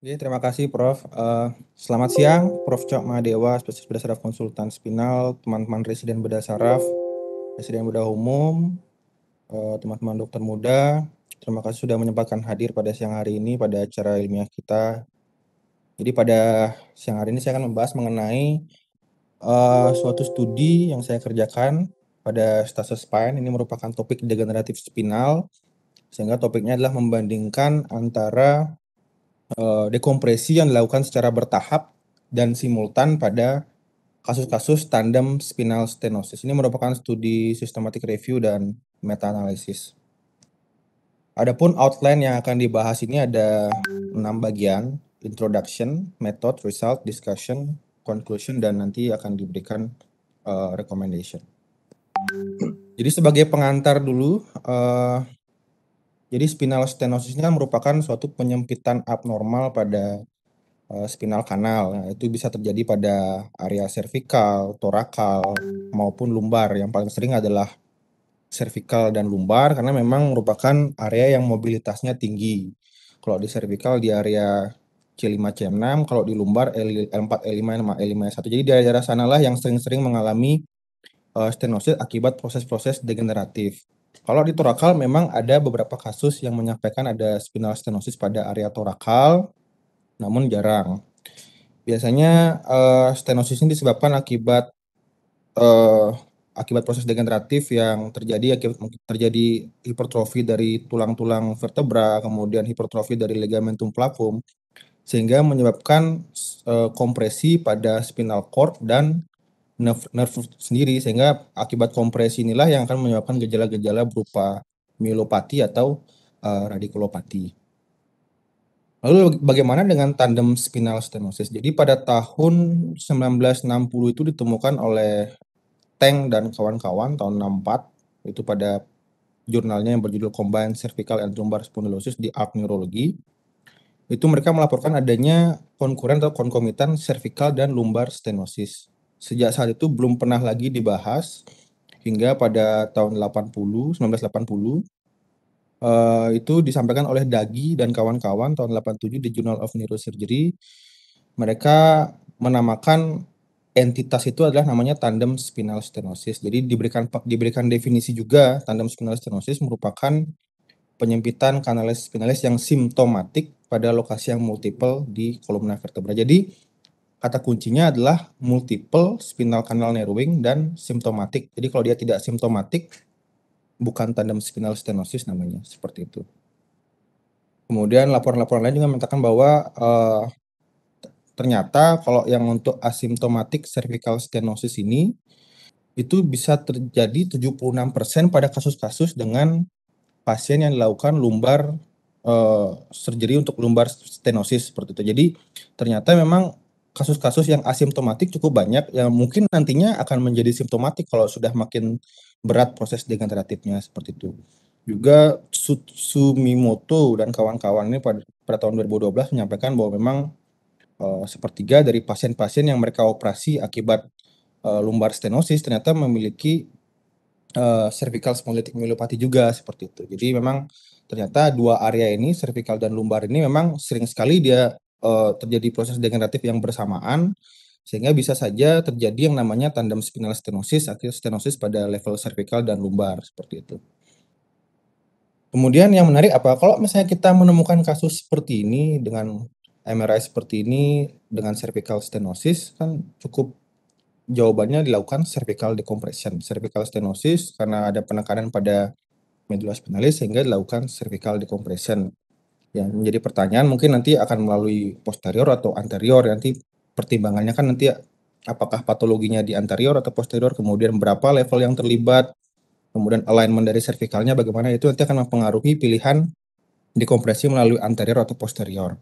Oke, terima kasih Prof. Uh, selamat siang, Prof. Cok Mahadewa, spesialis bedah saraf konsultan spinal, teman-teman residen bedah saraf, residen bedah umum, eh, teman-teman uh, dokter muda. Terima kasih sudah menyempatkan hadir pada siang hari ini pada acara ilmiah kita. Jadi pada siang hari ini saya akan membahas mengenai uh, suatu studi yang saya kerjakan pada stasis spine. Ini merupakan topik degeneratif spinal, sehingga topiknya adalah membandingkan antara Eh, dekompresi yang dilakukan secara bertahap dan simultan pada kasus-kasus tandem spinal stenosis. Ini merupakan studi systematic review dan meta-analisis. Adapun outline yang akan dibahas ini ada enam bagian, introduction, method, result, discussion, conclusion, dan nanti akan diberikan uh, recommendation. Jadi sebagai pengantar dulu, uh, jadi spinal stenosisnya merupakan suatu penyempitan abnormal pada eh, spinal kanal. Nah, itu bisa terjadi pada area cervical, torakal maupun lumbar. Yang paling sering adalah cervical dan lumbar karena memang merupakan area yang mobilitasnya tinggi. Kalau di cervical di area C5 C6, kalau di lumbar L4 L5 L5 1. Jadi daerah-daerah sanalah yang sering-sering mengalami eh, stenosis akibat proses-proses degeneratif. Kalau di torakal memang ada beberapa kasus yang menyampaikan ada spinal stenosis pada area torakal, namun jarang. Biasanya uh, stenosis ini disebabkan akibat uh, akibat proses degeneratif yang terjadi akibat terjadi hipertrofi dari tulang-tulang vertebra, kemudian hipertrofi dari ligamentum plafum, sehingga menyebabkan uh, kompresi pada spinal cord dan nerve, nerve sendiri sehingga akibat kompresi inilah yang akan menyebabkan gejala-gejala berupa mielopati atau uh, radikulopati. Lalu bagaimana dengan tandem spinal stenosis? Jadi pada tahun 1960 itu ditemukan oleh Teng dan kawan-kawan tahun 64 itu pada jurnalnya yang berjudul Combined Cervical and Lumbar Spondylosis di Art Neurology. Itu mereka melaporkan adanya konkuren atau konkomitan cervical dan lumbar stenosis sejak saat itu belum pernah lagi dibahas hingga pada tahun 80 1980 uh, itu disampaikan oleh Dagi dan kawan-kawan tahun 87 di Journal of Neurosurgery mereka menamakan entitas itu adalah namanya tandem spinal stenosis. Jadi diberikan diberikan definisi juga tandem spinal stenosis merupakan penyempitan kanalis spinalis yang simptomatik pada lokasi yang multiple di kolom vertebra. Jadi kata kuncinya adalah multiple spinal canal narrowing dan simptomatik. Jadi kalau dia tidak simptomatik, bukan tandem spinal stenosis namanya, seperti itu. Kemudian laporan-laporan lain juga menyatakan bahwa uh, ternyata kalau yang untuk asimptomatik cervical stenosis ini itu bisa terjadi 76% pada kasus-kasus dengan pasien yang dilakukan lumbar uh, surgery untuk lumbar stenosis seperti itu. Jadi ternyata memang kasus-kasus yang asimptomatik cukup banyak yang mungkin nantinya akan menjadi simptomatik kalau sudah makin berat proses degeneratifnya seperti itu. Juga Sumimoto dan kawan-kawan ini pada, pada tahun 2012 menyampaikan bahwa memang uh, sepertiga dari pasien-pasien yang mereka operasi akibat uh, lumbar stenosis ternyata memiliki uh, cervical spondylitic myelopathy juga seperti itu. Jadi memang ternyata dua area ini cervical dan lumbar ini memang sering sekali dia uh, terjadi proses degeneratif yang bersamaan sehingga bisa saja terjadi yang namanya tandem spinal stenosis atau stenosis pada level cervical dan lumbar seperti itu. Kemudian yang menarik apa? Kalau misalnya kita menemukan kasus seperti ini dengan MRI seperti ini dengan cervical stenosis kan cukup jawabannya dilakukan cervical decompression. Cervical stenosis karena ada penekanan pada medula spinalis sehingga dilakukan cervical decompression. Ya, menjadi pertanyaan mungkin nanti akan melalui posterior atau anterior. Nanti pertimbangannya kan nanti apakah patologinya di anterior atau posterior, kemudian berapa level yang terlibat, kemudian alignment dari cervicalnya bagaimana itu nanti akan mempengaruhi pilihan dekompresi melalui anterior atau posterior.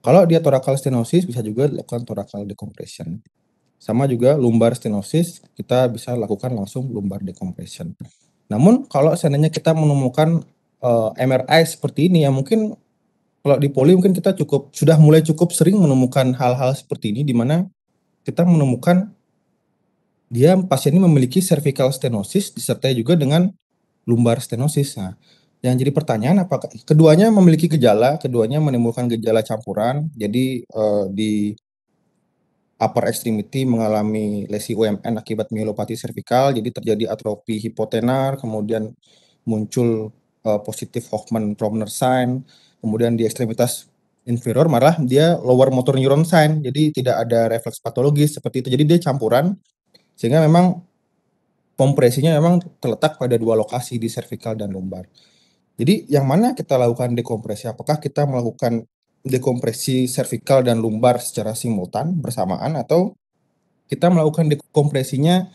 Kalau dia torakal stenosis bisa juga dilakukan torakal decompression. Sama juga lumbar stenosis kita bisa lakukan langsung lumbar decompression. Namun kalau seandainya kita menemukan uh, eh, MRI seperti ini ya mungkin kalau di poli mungkin kita cukup sudah mulai cukup sering menemukan hal-hal seperti ini di mana kita menemukan dia pasien ini memiliki cervical stenosis disertai juga dengan lumbar stenosis. Nah, yang jadi pertanyaan apakah keduanya memiliki gejala, keduanya menimbulkan gejala campuran. Jadi eh, di upper extremity mengalami lesi UMN akibat mielopati cervical, jadi terjadi atrofi hipotenar, kemudian muncul eh, positif Hoffman Promner sign kemudian di ekstremitas inferior malah dia lower motor neuron sign jadi tidak ada refleks patologis seperti itu jadi dia campuran sehingga memang kompresinya memang terletak pada dua lokasi di cervical dan lumbar jadi yang mana kita lakukan dekompresi apakah kita melakukan dekompresi cervical dan lumbar secara simultan bersamaan atau kita melakukan dekompresinya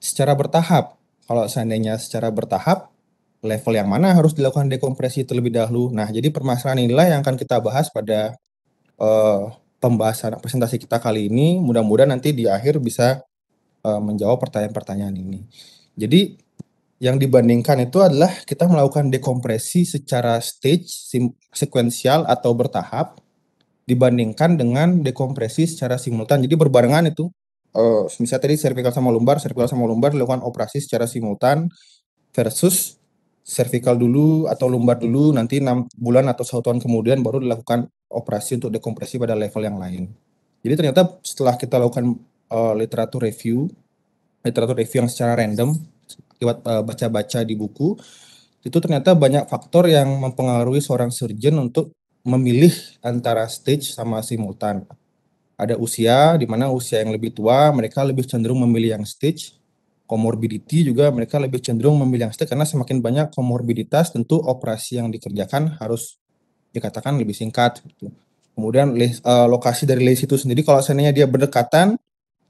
secara bertahap kalau seandainya secara bertahap level yang mana harus dilakukan dekompresi terlebih dahulu. Nah, jadi permasalahan inilah yang akan kita bahas pada uh, pembahasan presentasi kita kali ini. Mudah-mudahan nanti di akhir bisa uh, menjawab pertanyaan-pertanyaan ini. Jadi yang dibandingkan itu adalah kita melakukan dekompresi secara stage, sekuensial atau bertahap dibandingkan dengan dekompresi secara simultan. Jadi berbarengan itu. Uh, eh, misalnya tadi cervical sama lumbar, cervical sama lumbar dilakukan operasi secara simultan versus cervical dulu atau lumbar dulu nanti enam bulan atau satu tahun kemudian baru dilakukan operasi untuk dekompresi pada level yang lain. Jadi ternyata setelah kita lakukan uh, literatur review, literatur review yang secara random lewat eh, baca-baca di buku, itu ternyata banyak faktor yang mempengaruhi seorang surgeon untuk memilih antara stage sama simultan. Ada usia, di mana usia yang lebih tua mereka lebih cenderung memilih yang stage Komorbidity juga mereka lebih cenderung memilih yang karena semakin banyak komorbiditas tentu operasi yang dikerjakan harus dikatakan lebih singkat. Gitu. Kemudian uh, lokasi dari lesi itu sendiri kalau seandainya dia berdekatan,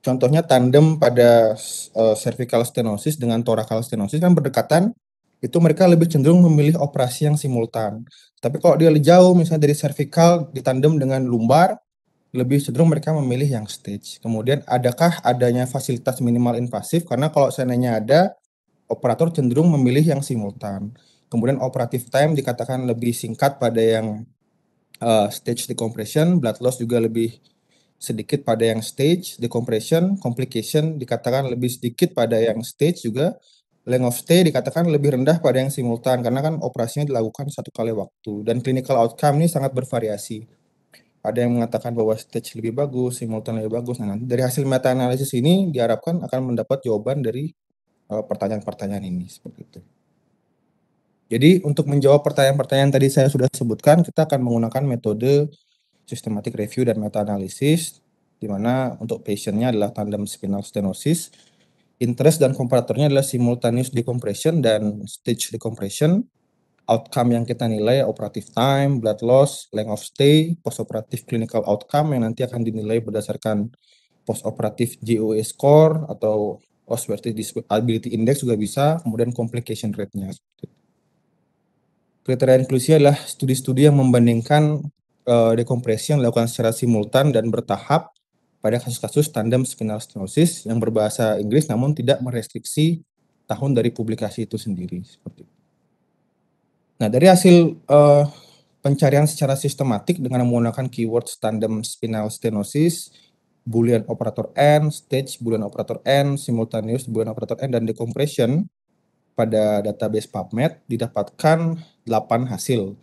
contohnya tandem pada uh, cervical stenosis dengan thoracal stenosis kan berdekatan, itu mereka lebih cenderung memilih operasi yang simultan. Tapi kalau dia jauh misalnya dari cervical ditandem dengan lumbar, lebih cenderung mereka memilih yang stage. Kemudian adakah adanya fasilitas minimal invasif? Karena kalau seandainya ada, operator cenderung memilih yang simultan. Kemudian operative time dikatakan lebih singkat pada yang uh, stage decompression, blood loss juga lebih sedikit pada yang stage decompression, complication dikatakan lebih sedikit pada yang stage juga, length of stay dikatakan lebih rendah pada yang simultan karena kan operasinya dilakukan satu kali waktu dan clinical outcome ini sangat bervariasi ada yang mengatakan bahwa stage lebih bagus, simultan lebih bagus. Nah, dari hasil meta analisis ini diharapkan akan mendapat jawaban dari eh, pertanyaan-pertanyaan uh, ini seperti itu. Jadi untuk menjawab pertanyaan-pertanyaan tadi saya sudah sebutkan, kita akan menggunakan metode systematic review dan meta analisis di mana untuk patientnya adalah tandem spinal stenosis, interest dan komparatornya adalah simultaneous decompression dan stage decompression outcome yang kita nilai operative time, blood loss, length of stay, postoperative clinical outcome yang nanti akan dinilai berdasarkan postoperative operative score atau Osworthy Disability Index juga bisa, kemudian complication rate-nya. Kriteria inklusi adalah studi-studi yang membandingkan uh, dekompresi yang dilakukan secara simultan dan bertahap pada kasus-kasus tandem spinal stenosis yang berbahasa Inggris namun tidak merestriksi tahun dari publikasi itu sendiri. Seperti Nah, dari hasil uh, pencarian secara sistematik dengan menggunakan keyword tandem spinal stenosis, boolean operator n, stage boolean operator n, simultaneous boolean operator n, dan decompression pada database PubMed didapatkan 8 hasil.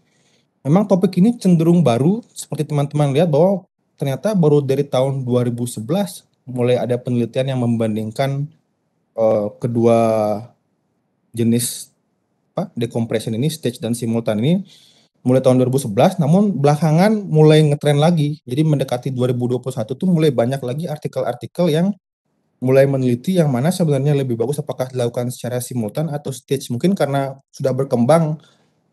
Memang topik ini cenderung baru, seperti teman-teman lihat bahwa ternyata baru dari tahun 2011 mulai ada penelitian yang membandingkan uh, kedua jenis decompression ini stage dan simultan ini mulai tahun 2011 namun belakangan mulai ngetren lagi jadi mendekati 2021 tuh mulai banyak lagi artikel-artikel yang mulai meneliti yang mana sebenarnya lebih bagus apakah dilakukan secara simultan atau stage mungkin karena sudah berkembang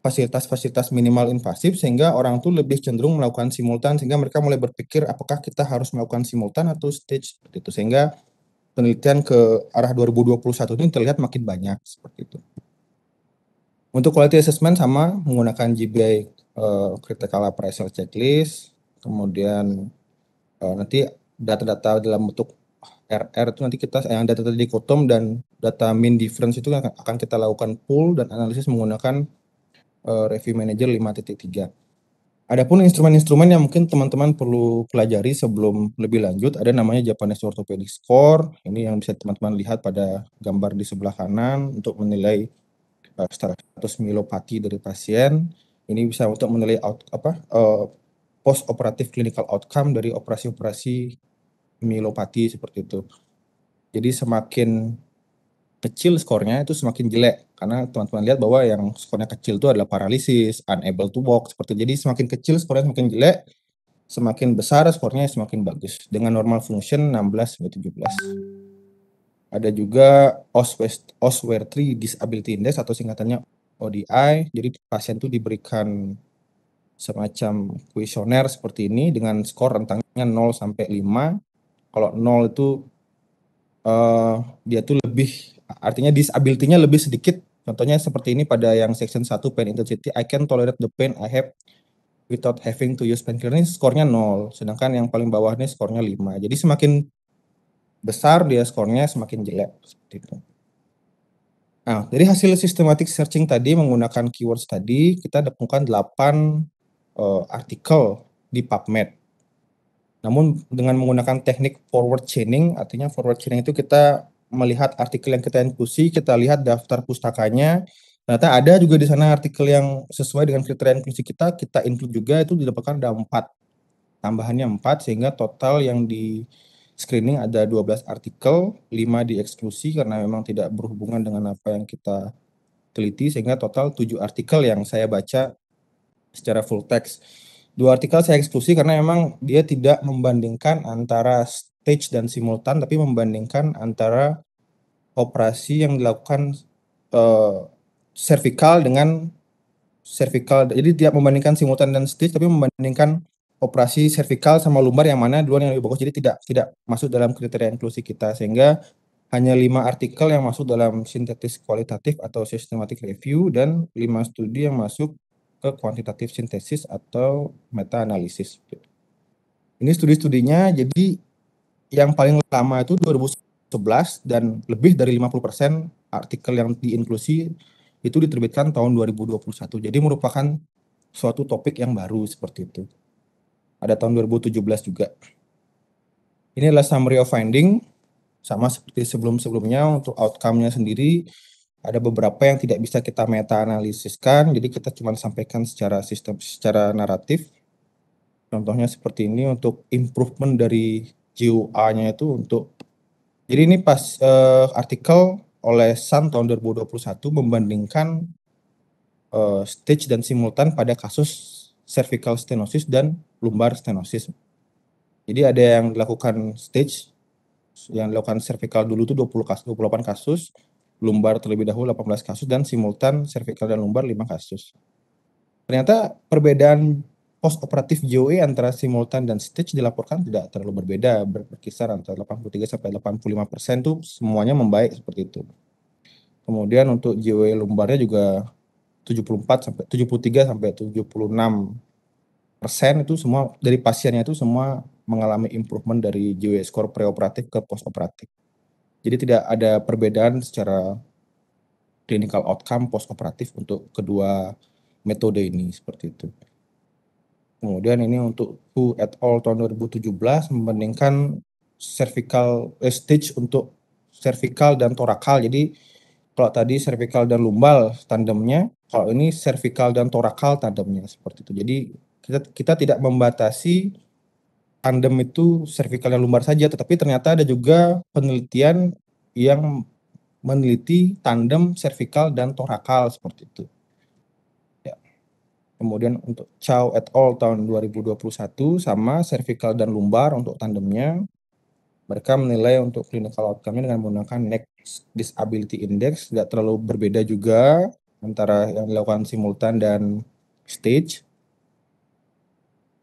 fasilitas-fasilitas minimal invasif sehingga orang tuh lebih cenderung melakukan simultan sehingga mereka mulai berpikir apakah kita harus melakukan simultan atau stage seperti itu sehingga penelitian ke arah 2021 ini terlihat makin banyak seperti itu. Untuk quality assessment sama menggunakan GBI uh, eh, critical appraisal checklist, kemudian uh, nanti data-data dalam bentuk RR itu nanti kita yang data tadi dikotom dan data mean difference itu akan kita lakukan pool dan analisis menggunakan uh, review manager 5.3. Adapun instrumen-instrumen yang mungkin teman-teman perlu pelajari sebelum lebih lanjut ada namanya Japanese Orthopedic Score. Ini yang bisa teman-teman lihat pada gambar di sebelah kanan untuk menilai status milopati dari pasien ini bisa untuk menilai out, apa uh, eh, post operatif clinical outcome dari operasi-operasi milopati seperti itu. Jadi semakin kecil skornya itu semakin jelek karena teman-teman lihat bahwa yang skornya kecil itu adalah paralisis, unable to walk seperti itu. jadi semakin kecil skornya semakin jelek, semakin besar skornya semakin bagus dengan normal function 16 17. Ada juga Oswear 3 Disability Index atau singkatannya ODI. Jadi pasien itu diberikan semacam kuesioner seperti ini dengan skor rentangnya 0 sampai 5. Kalau 0 itu uh, dia tuh lebih artinya disability-nya lebih sedikit. Contohnya seperti ini pada yang section 1 pain intensity I can tolerate the pain I have without having to use painkiller ini skornya 0. Sedangkan yang paling bawah ini skornya 5. Jadi semakin besar dia skornya semakin jelek seperti itu. Nah, dari hasil systematic searching tadi menggunakan keywords tadi kita temukan 8 uh, artikel di PubMed. Namun dengan menggunakan teknik forward chaining, artinya forward chaining itu kita melihat artikel yang kita inklusi, kita lihat daftar pustakanya. Ternyata ada juga di sana artikel yang sesuai dengan kriteria inklusi kita, kita include juga itu didapatkan ada 4. Tambahannya 4 sehingga total yang di screening ada 12 artikel, 5 dieksklusi karena memang tidak berhubungan dengan apa yang kita teliti sehingga total 7 artikel yang saya baca secara full text. Dua artikel saya eksklusi karena memang dia tidak membandingkan antara stage dan simultan tapi membandingkan antara operasi yang dilakukan uh, cervical dengan cervical. Jadi tidak membandingkan simultan dan stage tapi membandingkan operasi cervical sama lumbar yang mana duluan yang lebih bagus jadi tidak tidak masuk dalam kriteria inklusi kita sehingga hanya lima artikel yang masuk dalam sintetis kualitatif atau systematic review dan lima studi yang masuk ke kuantitatif sintesis atau meta analisis. Ini studi-studinya jadi yang paling lama itu 2011 dan lebih dari 50% artikel yang diinklusi itu diterbitkan tahun 2021. Jadi merupakan suatu topik yang baru seperti itu ada tahun 2017 juga. Ini adalah summary of finding, sama seperti sebelum-sebelumnya untuk outcome-nya sendiri ada beberapa yang tidak bisa kita meta analisiskan, jadi kita cuma sampaikan secara sistem secara naratif. Contohnya seperti ini untuk improvement dari GUA-nya itu untuk jadi ini pas uh, artikel oleh Sun tahun 2021 membandingkan uh, stage dan simultan pada kasus cervical stenosis dan lumbar stenosis. Jadi ada yang dilakukan stage yang dilakukan cervical dulu itu 20 kasus, 28 kasus, lumbar terlebih dahulu 18 kasus dan simultan cervical dan lumbar 5 kasus. Ternyata perbedaan post operatif JOE antara simultan dan stage dilaporkan tidak terlalu berbeda, berkisar antara 83 sampai 85 persen tuh semuanya membaik seperti itu. Kemudian untuk JOE lumbarnya juga 74 sampai 73 sampai 76 persen itu semua dari pasiennya itu semua mengalami improvement dari GW score preoperatif ke postoperatif. Jadi tidak ada perbedaan secara clinical outcome postoperatif untuk kedua metode ini seperti itu. Kemudian ini untuk WHO at all tahun 2017 membandingkan cervical eh, stage untuk cervical dan torakal. Jadi kalau tadi cervical dan lumbal tandemnya, kalau ini cervical dan torakal tandemnya seperti itu. Jadi kita kita tidak membatasi tandem itu cervical dan lumbar saja, tetapi ternyata ada juga penelitian yang meneliti tandem cervical dan torakal seperti itu. Ya. Kemudian untuk Chow et al tahun 2021 sama cervical dan lumbar untuk tandemnya mereka menilai untuk clinical outcome-nya dengan menggunakan neck Disability Index tidak terlalu berbeda juga antara yang dilakukan simultan dan stage.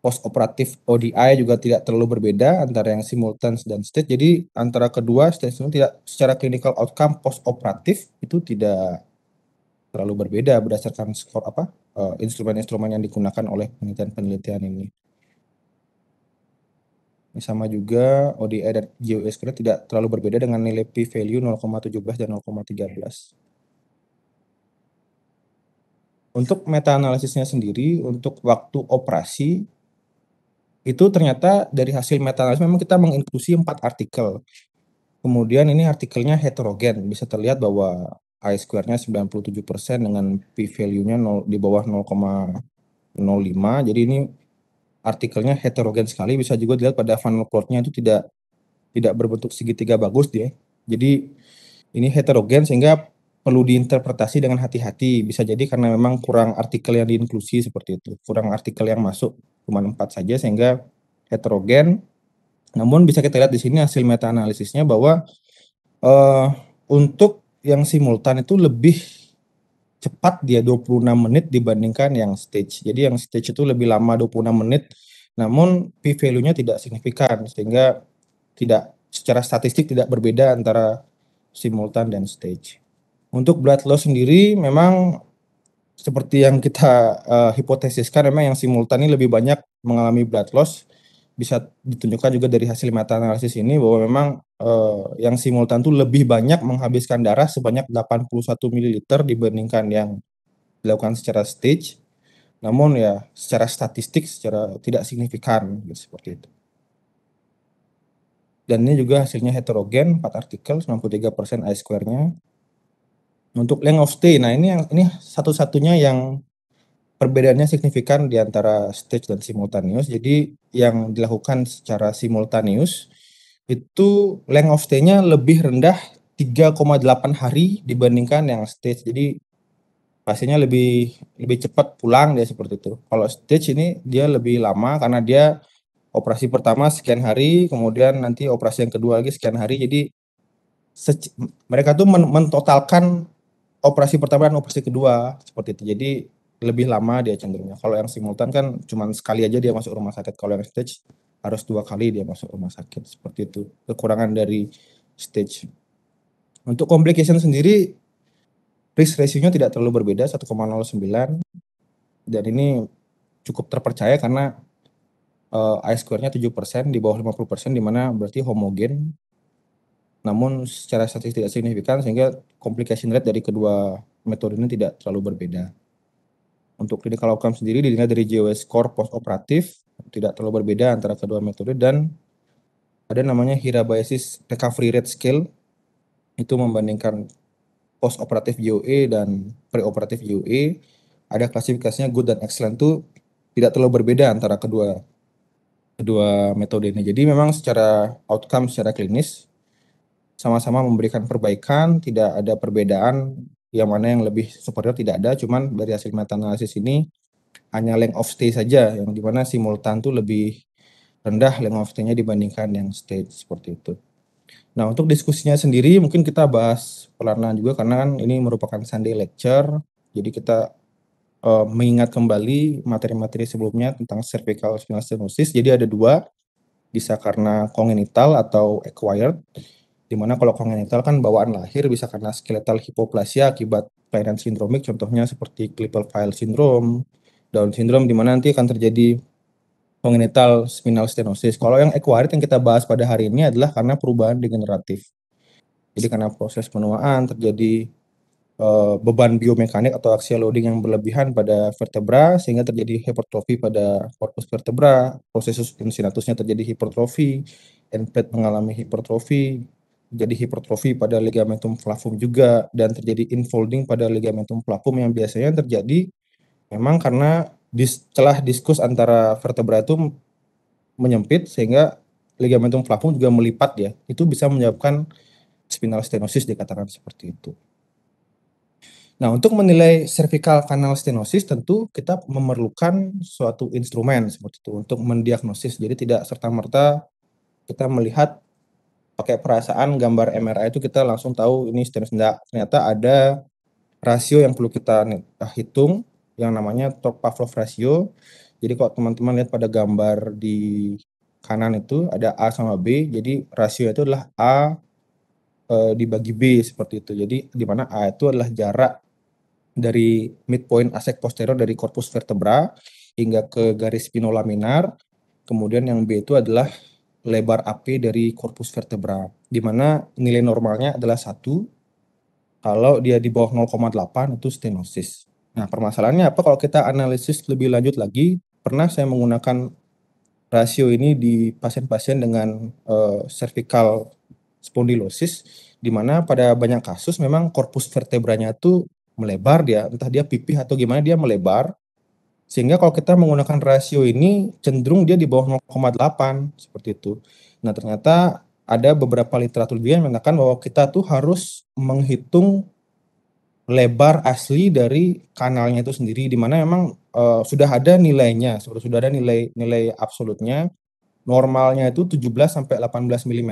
Post operatif ODI juga tidak terlalu berbeda antara yang simultan dan stage. Jadi antara kedua stage tidak secara clinical outcome post operatif itu tidak terlalu berbeda berdasarkan skor apa eh, instrumen-instrumen yang digunakan oleh penelitian-penelitian ini sama juga ODI dan GOS credit tidak terlalu berbeda dengan nilai P value 0,17 dan 0,13. Untuk meta analisisnya sendiri untuk waktu operasi itu ternyata dari hasil meta analisis memang kita menginklusi empat artikel. Kemudian ini artikelnya heterogen, bisa terlihat bahwa I square-nya 97% dengan P value-nya di bawah 0,05. Jadi ini artikelnya heterogen sekali bisa juga dilihat pada funnel plotnya itu tidak tidak berbentuk segitiga bagus dia jadi ini heterogen sehingga perlu diinterpretasi dengan hati-hati bisa jadi karena memang kurang artikel yang diinklusi seperti itu kurang artikel yang masuk cuma empat saja sehingga heterogen namun bisa kita lihat di sini hasil meta analisisnya bahwa uh, untuk yang simultan itu lebih cepat dia 26 menit dibandingkan yang stage. Jadi yang stage itu lebih lama 26 menit, namun P value-nya tidak signifikan sehingga tidak secara statistik tidak berbeda antara simultan dan stage. Untuk blood loss sendiri memang seperti yang kita uh, hipotesiskan memang yang simultan ini lebih banyak mengalami blood loss bisa ditunjukkan juga dari hasil meta analisis ini bahwa memang uh, yang simultan itu lebih banyak menghabiskan darah sebanyak 81 ml dibandingkan yang dilakukan secara stage. Namun ya secara statistik secara tidak signifikan gitu, seperti itu. Dan ini juga hasilnya heterogen 4 artikel 93% I square-nya. Untuk length of stay, nah ini yang ini satu-satunya yang perbedaannya signifikan di antara stage dan simultaneous. Jadi yang dilakukan secara simultaneous itu length of stay-nya lebih rendah 3,8 hari dibandingkan yang stage. Jadi pastinya lebih lebih cepat pulang dia seperti itu. Kalau stage ini dia lebih lama karena dia operasi pertama sekian hari, kemudian nanti operasi yang kedua lagi sekian hari. Jadi mereka tuh men mentotalkan operasi pertama dan operasi kedua seperti itu. Jadi lebih lama dia cenderungnya. Kalau yang simultan kan cuman sekali aja dia masuk rumah sakit. Kalau yang stage harus dua kali dia masuk rumah sakit seperti itu kekurangan dari stage untuk complication sendiri risk ratio-nya tidak terlalu berbeda 1,09 dan ini cukup terpercaya karena uh, eh, I square-nya 7% di bawah 50% di mana berarti homogen namun secara statistik tidak signifikan sehingga complication rate dari kedua metode ini tidak terlalu berbeda. Untuk clinical outcome sendiri dilihat dari JOS score post operatif tidak terlalu berbeda antara kedua metode dan ada namanya Hirabayashi recovery rate scale itu membandingkan post operatif JOE dan pre-operatif JOE ada klasifikasinya good dan excellent itu tidak terlalu berbeda antara kedua kedua metode ini. Jadi memang secara outcome secara klinis sama-sama memberikan perbaikan, tidak ada perbedaan yang mana yang lebih superior tidak ada, cuman dari hasil meta analisis ini hanya length of stay saja yang dimana simultan tuh lebih rendah length of stay-nya dibandingkan yang stay seperti itu. Nah untuk diskusinya sendiri mungkin kita bahas pelan juga karena kan ini merupakan Sunday lecture jadi kita uh, mengingat kembali materi-materi sebelumnya tentang cervical spinal stenosis. Jadi ada dua bisa karena kongenital atau acquired dimana kalau kongenital kan bawaan lahir bisa karena skeletal hipoplasia akibat kelainan sindromik contohnya seperti Klippel-Feil syndrome Down syndrome dimana nanti akan terjadi congenital spinal stenosis. Kalau yang acquired yang kita bahas pada hari ini adalah karena perubahan degeneratif. Jadi karena proses penuaan terjadi uh, beban biomekanik atau axial loading yang berlebihan pada vertebra sehingga terjadi hipertrofi pada korpus vertebra, proses sinatusnya terjadi hipertrofi, endplate mengalami hipertrofi, jadi hipertrofi pada ligamentum flavum juga dan terjadi infolding pada ligamentum flavum yang biasanya terjadi Memang karena dis, celah diskus antara vertebra itu menyempit sehingga ligamentum flavum juga melipat ya. Itu bisa menyebabkan spinal stenosis dikatakan seperti itu. Nah, untuk menilai cervical canal stenosis tentu kita memerlukan suatu instrumen seperti itu untuk mendiagnosis. Jadi tidak serta-merta kita melihat pakai perasaan gambar MRI itu kita langsung tahu ini stenosis tidak Ternyata ada rasio yang perlu kita hitung yang namanya torque Pavlov ratio. Jadi kalau teman-teman lihat pada gambar di kanan itu ada A sama B, jadi rasio itu adalah A e, dibagi B seperti itu. Jadi di mana A itu adalah jarak dari midpoint asek posterior dari korpus vertebra hingga ke garis spinolaminar. Kemudian yang B itu adalah lebar AP dari korpus vertebra, di mana nilai normalnya adalah satu. Kalau dia di bawah 0,8 itu stenosis. Nah, permasalahannya apa kalau kita analisis lebih lanjut lagi? Pernah saya menggunakan rasio ini di pasien-pasien dengan uh, cervical spondylosis di mana pada banyak kasus memang korpus vertebranya itu melebar dia, entah dia pipih atau gimana dia melebar. Sehingga kalau kita menggunakan rasio ini cenderung dia di bawah 0,8 seperti itu. Nah, ternyata ada beberapa literatur juga yang mengatakan bahwa kita tuh harus menghitung lebar asli dari kanalnya itu sendiri di mana memang e, sudah ada nilainya sudah sudah ada nilai nilai absolutnya normalnya itu 17 sampai 18 mm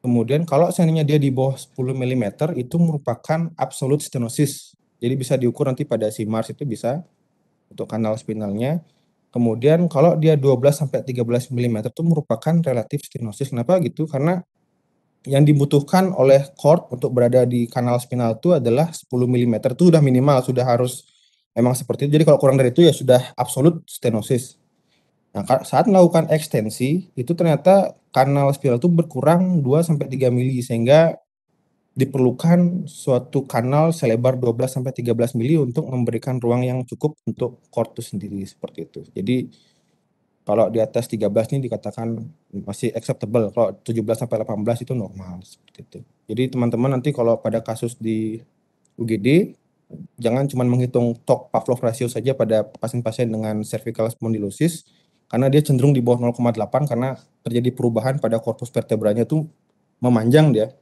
kemudian kalau seandainya dia di bawah 10 mm itu merupakan absolut stenosis jadi bisa diukur nanti pada si Mars itu bisa untuk kanal spinalnya kemudian kalau dia 12 sampai 13 mm itu merupakan relatif stenosis kenapa gitu karena yang dibutuhkan oleh cord untuk berada di kanal spinal itu adalah 10 mm itu sudah minimal sudah harus memang seperti itu jadi kalau kurang dari itu ya sudah absolut stenosis nah saat melakukan ekstensi itu ternyata kanal spinal itu berkurang 2 sampai 3 mili sehingga diperlukan suatu kanal selebar 12 sampai 13 mili untuk memberikan ruang yang cukup untuk cord itu sendiri seperti itu jadi kalau di atas 13 ini dikatakan masih acceptable. Kalau 17 sampai 18 itu normal seperti itu. Jadi teman-teman nanti kalau pada kasus di UGD jangan cuma menghitung tok Pavlov ratio saja pada pasien-pasien dengan cervical spondylosis karena dia cenderung di bawah 0,8 karena terjadi perubahan pada korpus vertebranya itu memanjang dia.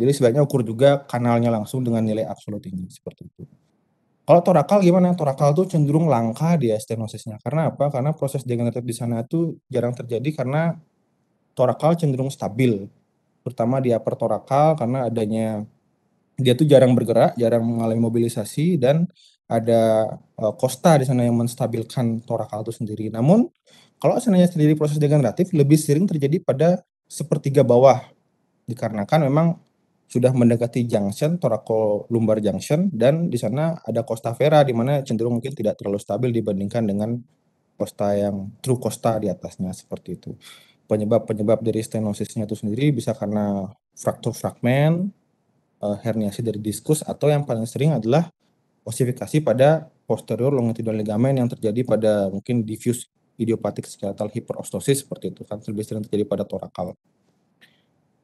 Jadi sebaiknya ukur juga kanalnya langsung dengan nilai absolut ini seperti itu. Kalau torakal gimana? Torakal tuh cenderung langka dia stenosisnya. Karena apa? Karena proses degeneratif di sana tuh jarang terjadi karena torakal cenderung stabil. Terutama di upper torakal karena adanya dia tuh jarang bergerak, jarang mengalami mobilisasi dan ada uh, kosta di sana yang menstabilkan torakal itu sendiri. Namun kalau seandainya sendiri proses degeneratif lebih sering terjadi pada sepertiga bawah dikarenakan memang sudah mendekati junction Torako Lumbar Junction dan di sana ada Costa Vera di mana cenderung mungkin tidak terlalu stabil dibandingkan dengan Costa yang true Costa di atasnya seperti itu. Penyebab-penyebab dari stenosisnya itu sendiri bisa karena fraktur fragmen, eh, herniasi dari diskus atau yang paling sering adalah osifikasi pada posterior longitudinal ligamen yang terjadi pada mungkin diffuse idiopatik skeletal hiperostosis seperti itu kan lebih sering terjadi pada torakal.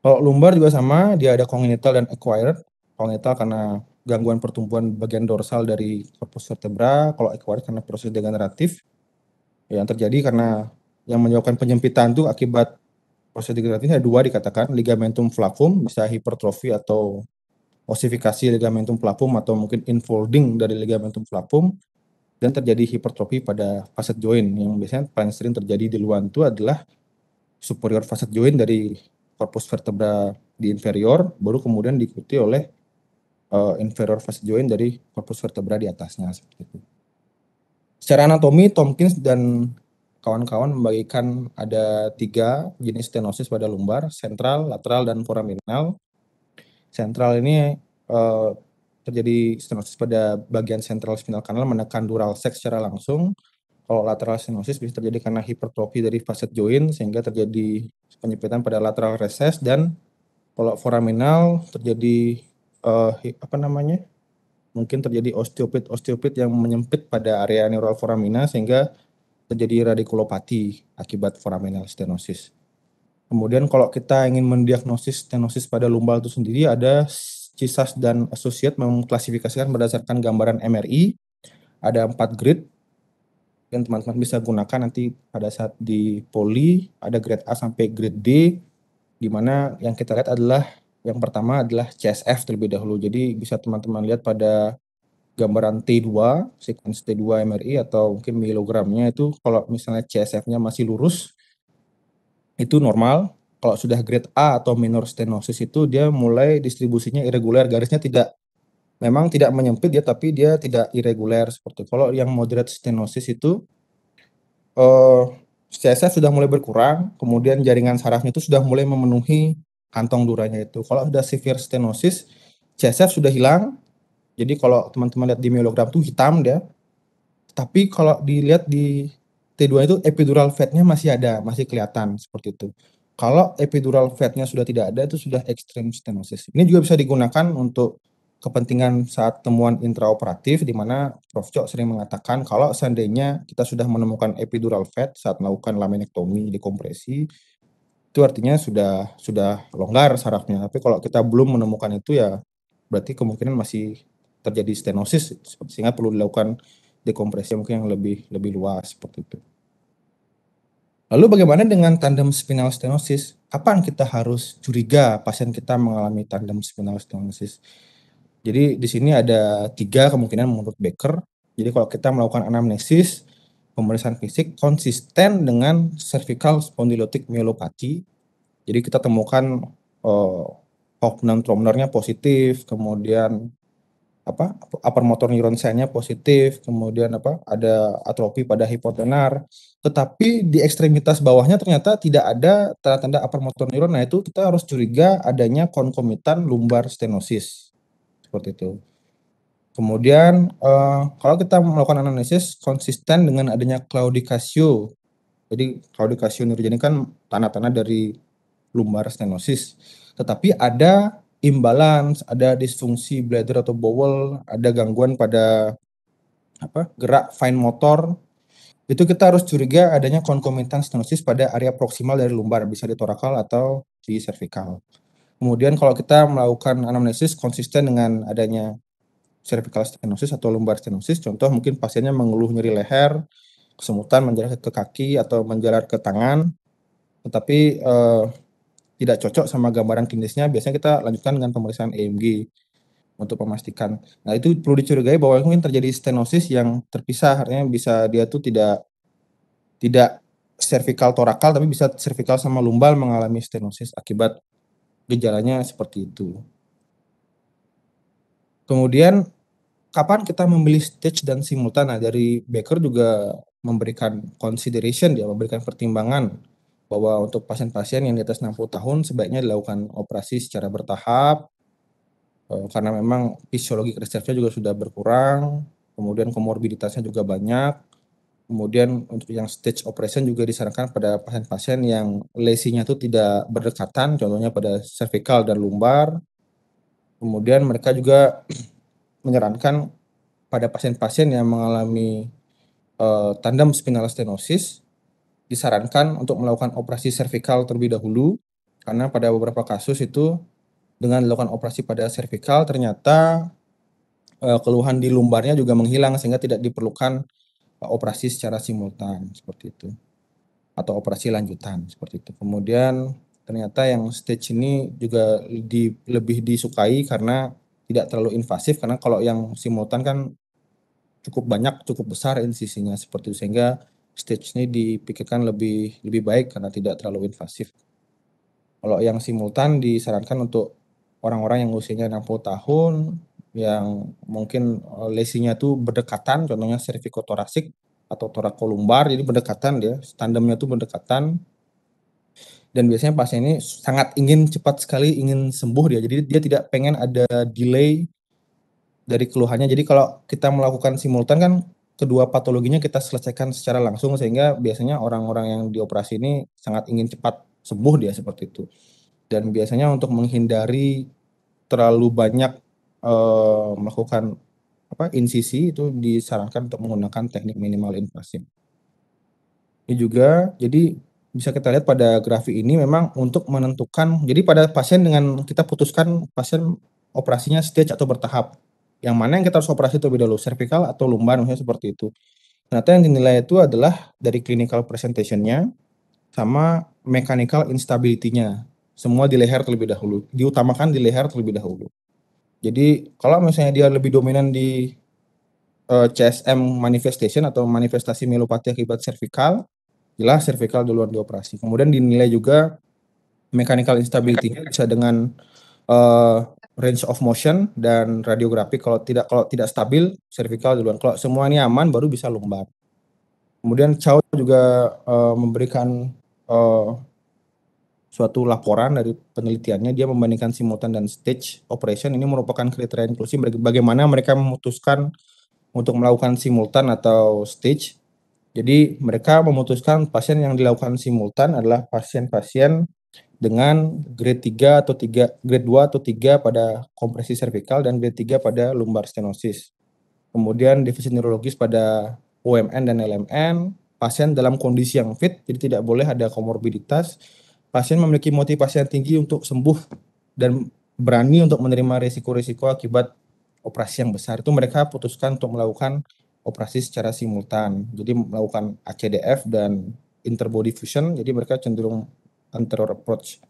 Kalau lumbar juga sama, dia ada congenital dan acquired. Congenital karena gangguan pertumbuhan bagian dorsal dari korpus vertebra, kalau acquired karena proses degeneratif. Ya, yang terjadi karena yang menyebabkan penyempitan itu akibat proses degeneratif ada dua dikatakan, ligamentum flavum bisa hipertrofi atau osifikasi ligamentum flavum atau mungkin infolding dari ligamentum flavum dan terjadi hipertrofi pada facet joint yang biasanya paling sering terjadi di luar itu adalah superior facet joint dari korpus vertebra di inferior, baru kemudian diikuti oleh uh, inferior facet joint dari korpus vertebra di atasnya seperti itu. Secara anatomi, Tompkins dan kawan-kawan membagikan ada tiga jenis stenosis pada lumbar, sentral, lateral, dan foraminal. Sentral ini uh, terjadi stenosis pada bagian sentral spinal canal menekan dural seks secara langsung, kalau lateral stenosis bisa terjadi karena hipertrofi dari facet joint sehingga terjadi penyempitan pada lateral recess dan kalau foraminal terjadi uh, apa namanya? mungkin terjadi osteopit osteopit yang menyempit pada area neural foramina sehingga terjadi radikulopati akibat foraminal stenosis. Kemudian kalau kita ingin mendiagnosis stenosis pada lumbal itu sendiri ada CISAS dan associate mengklasifikasikan berdasarkan gambaran MRI. Ada empat grid yang teman-teman bisa gunakan nanti pada saat di poli ada grade A sampai grade D di mana yang kita lihat adalah yang pertama adalah CSF terlebih dahulu. Jadi bisa teman-teman lihat pada gambaran T2, sequence T2 MRI atau mungkin miligramnya itu kalau misalnya CSF-nya masih lurus itu normal. Kalau sudah grade A atau minor stenosis itu dia mulai distribusinya irregular, garisnya tidak memang tidak menyempit ya tapi dia tidak irreguler seperti kalau yang moderate stenosis itu uh, CSF sudah mulai berkurang kemudian jaringan sarafnya itu sudah mulai memenuhi kantong duranya itu kalau sudah severe stenosis CSF sudah hilang jadi kalau teman-teman lihat di myelogram itu hitam dia tapi kalau dilihat di T2 itu epidural fatnya masih ada masih kelihatan seperti itu kalau epidural fatnya sudah tidak ada itu sudah extreme stenosis ini juga bisa digunakan untuk kepentingan saat temuan intraoperatif di mana Prof. Cok sering mengatakan kalau seandainya kita sudah menemukan epidural fat saat melakukan laminektomi dekompresi itu artinya sudah sudah longgar sarafnya. Tapi kalau kita belum menemukan itu ya berarti kemungkinan masih terjadi stenosis sehingga perlu dilakukan dekompresi mungkin yang lebih lebih luas seperti itu. Lalu bagaimana dengan tandem spinal stenosis? Kapan kita harus curiga pasien kita mengalami tandem spinal stenosis? Jadi di sini ada tiga kemungkinan menurut Baker. Jadi kalau kita melakukan anamnesis, pemeriksaan fisik konsisten dengan cervical spondylotic myelopathy. Jadi kita temukan uh, eh, Hoffman tromnernya positif, kemudian apa upper motor neuron cell-nya positif, kemudian apa ada atrofi pada hipotenar, tetapi di ekstremitas bawahnya ternyata tidak ada tanda-tanda upper motor neuron. Nah, itu kita harus curiga adanya konkomitan lumbar stenosis seperti itu. Kemudian uh, kalau kita melakukan analisis konsisten dengan adanya claudicatio. Jadi claudicatio neurogenik kan tanah-tanah dari lumbar stenosis. Tetapi ada imbalance, ada disfungsi bladder atau bowel, ada gangguan pada apa? gerak fine motor. Itu kita harus curiga adanya konkomitan stenosis pada area proksimal dari lumbar, bisa di torakal atau di cervical. Kemudian kalau kita melakukan anamnesis konsisten dengan adanya cervical stenosis atau lumbar stenosis, contoh mungkin pasiennya mengeluh nyeri leher, kesemutan menjalar ke kaki atau menjalar ke tangan, tetapi eh, tidak cocok sama gambaran klinisnya, biasanya kita lanjutkan dengan pemeriksaan EMG untuk memastikan. Nah itu perlu dicurigai bahwa mungkin terjadi stenosis yang terpisah, artinya bisa dia tuh tidak tidak cervical torakal tapi bisa cervical sama lumbal mengalami stenosis akibat gejalanya seperti itu. Kemudian kapan kita membeli stage dan simultan? Nah, dari Baker juga memberikan consideration dia memberikan pertimbangan bahwa untuk pasien-pasien yang di atas 60 tahun sebaiknya dilakukan operasi secara bertahap eh, karena memang fisiologi kristalnya juga sudah berkurang, kemudian komorbiditasnya juga banyak, Kemudian untuk yang stage operation juga disarankan pada pasien-pasien yang lesinya itu tidak berdekatan, contohnya pada cervical dan lumbar. Kemudian mereka juga menyarankan pada pasien-pasien yang mengalami uh, tandem spinal stenosis disarankan untuk melakukan operasi cervical terlebih dahulu karena pada beberapa kasus itu dengan dilakukan operasi pada cervical ternyata uh, keluhan di lumbarnya juga menghilang sehingga tidak diperlukan operasi secara simultan seperti itu atau operasi lanjutan seperti itu. Kemudian ternyata yang stage ini juga di, lebih disukai karena tidak terlalu invasif karena kalau yang simultan kan cukup banyak cukup besar insisinya seperti itu sehingga stage ini dipikirkan lebih lebih baik karena tidak terlalu invasif. Kalau yang simultan disarankan untuk orang-orang yang usianya 60 tahun yang mungkin eh, lesinya tuh berdekatan, contohnya cervicothoracic atau torakolumbar, jadi berdekatan dia, tandemnya tuh berdekatan. Dan biasanya pasien ini sangat ingin cepat sekali ingin sembuh dia, jadi dia tidak pengen ada delay dari keluhannya. Jadi kalau kita melakukan simultan kan kedua patologinya kita selesaikan secara langsung sehingga biasanya orang-orang yang dioperasi ini sangat ingin cepat sembuh dia seperti itu. Dan biasanya untuk menghindari terlalu banyak Eh, melakukan apa insisi itu disarankan untuk menggunakan teknik minimal invasif. Ini juga jadi bisa kita lihat pada grafik ini memang untuk menentukan jadi pada pasien dengan kita putuskan pasien operasinya stage atau bertahap. Yang mana yang kita harus operasi terlebih dahulu, cervical atau lumbar misalnya seperti itu. Ternyata yang dinilai itu adalah dari clinical presentationnya sama mechanical instability-nya. Semua di leher terlebih dahulu, diutamakan di leher terlebih dahulu. Jadi kalau misalnya dia lebih dominan di uh, eh, CSM manifestation atau manifestasi melopati akibat cervical, jelas cervical duluan dioperasi. Kemudian dinilai juga mechanical instability bisa dengan uh, range of motion dan radiografi kalau tidak kalau tidak stabil cervical duluan. Kalau semua ini aman baru bisa lumbar. Kemudian Chow juga uh, memberikan uh, suatu laporan dari penelitiannya dia membandingkan simultan dan stage operation ini merupakan kriteria inklusi bagaimana mereka memutuskan untuk melakukan simultan atau stage. Jadi mereka memutuskan pasien yang dilakukan simultan adalah pasien-pasien dengan grade 3 atau 3 grade 2 atau 3 pada kompresi cervical dan grade 3 pada lumbar stenosis. Kemudian defisit neurologis pada UMN dan LMN, pasien dalam kondisi yang fit, jadi tidak boleh ada komorbiditas pasien memiliki motivasi yang tinggi untuk sembuh dan berani untuk menerima risiko-risiko akibat operasi yang besar. Itu mereka putuskan untuk melakukan operasi secara simultan. Jadi melakukan ACDF dan interbody fusion, jadi mereka cenderung anterior approach.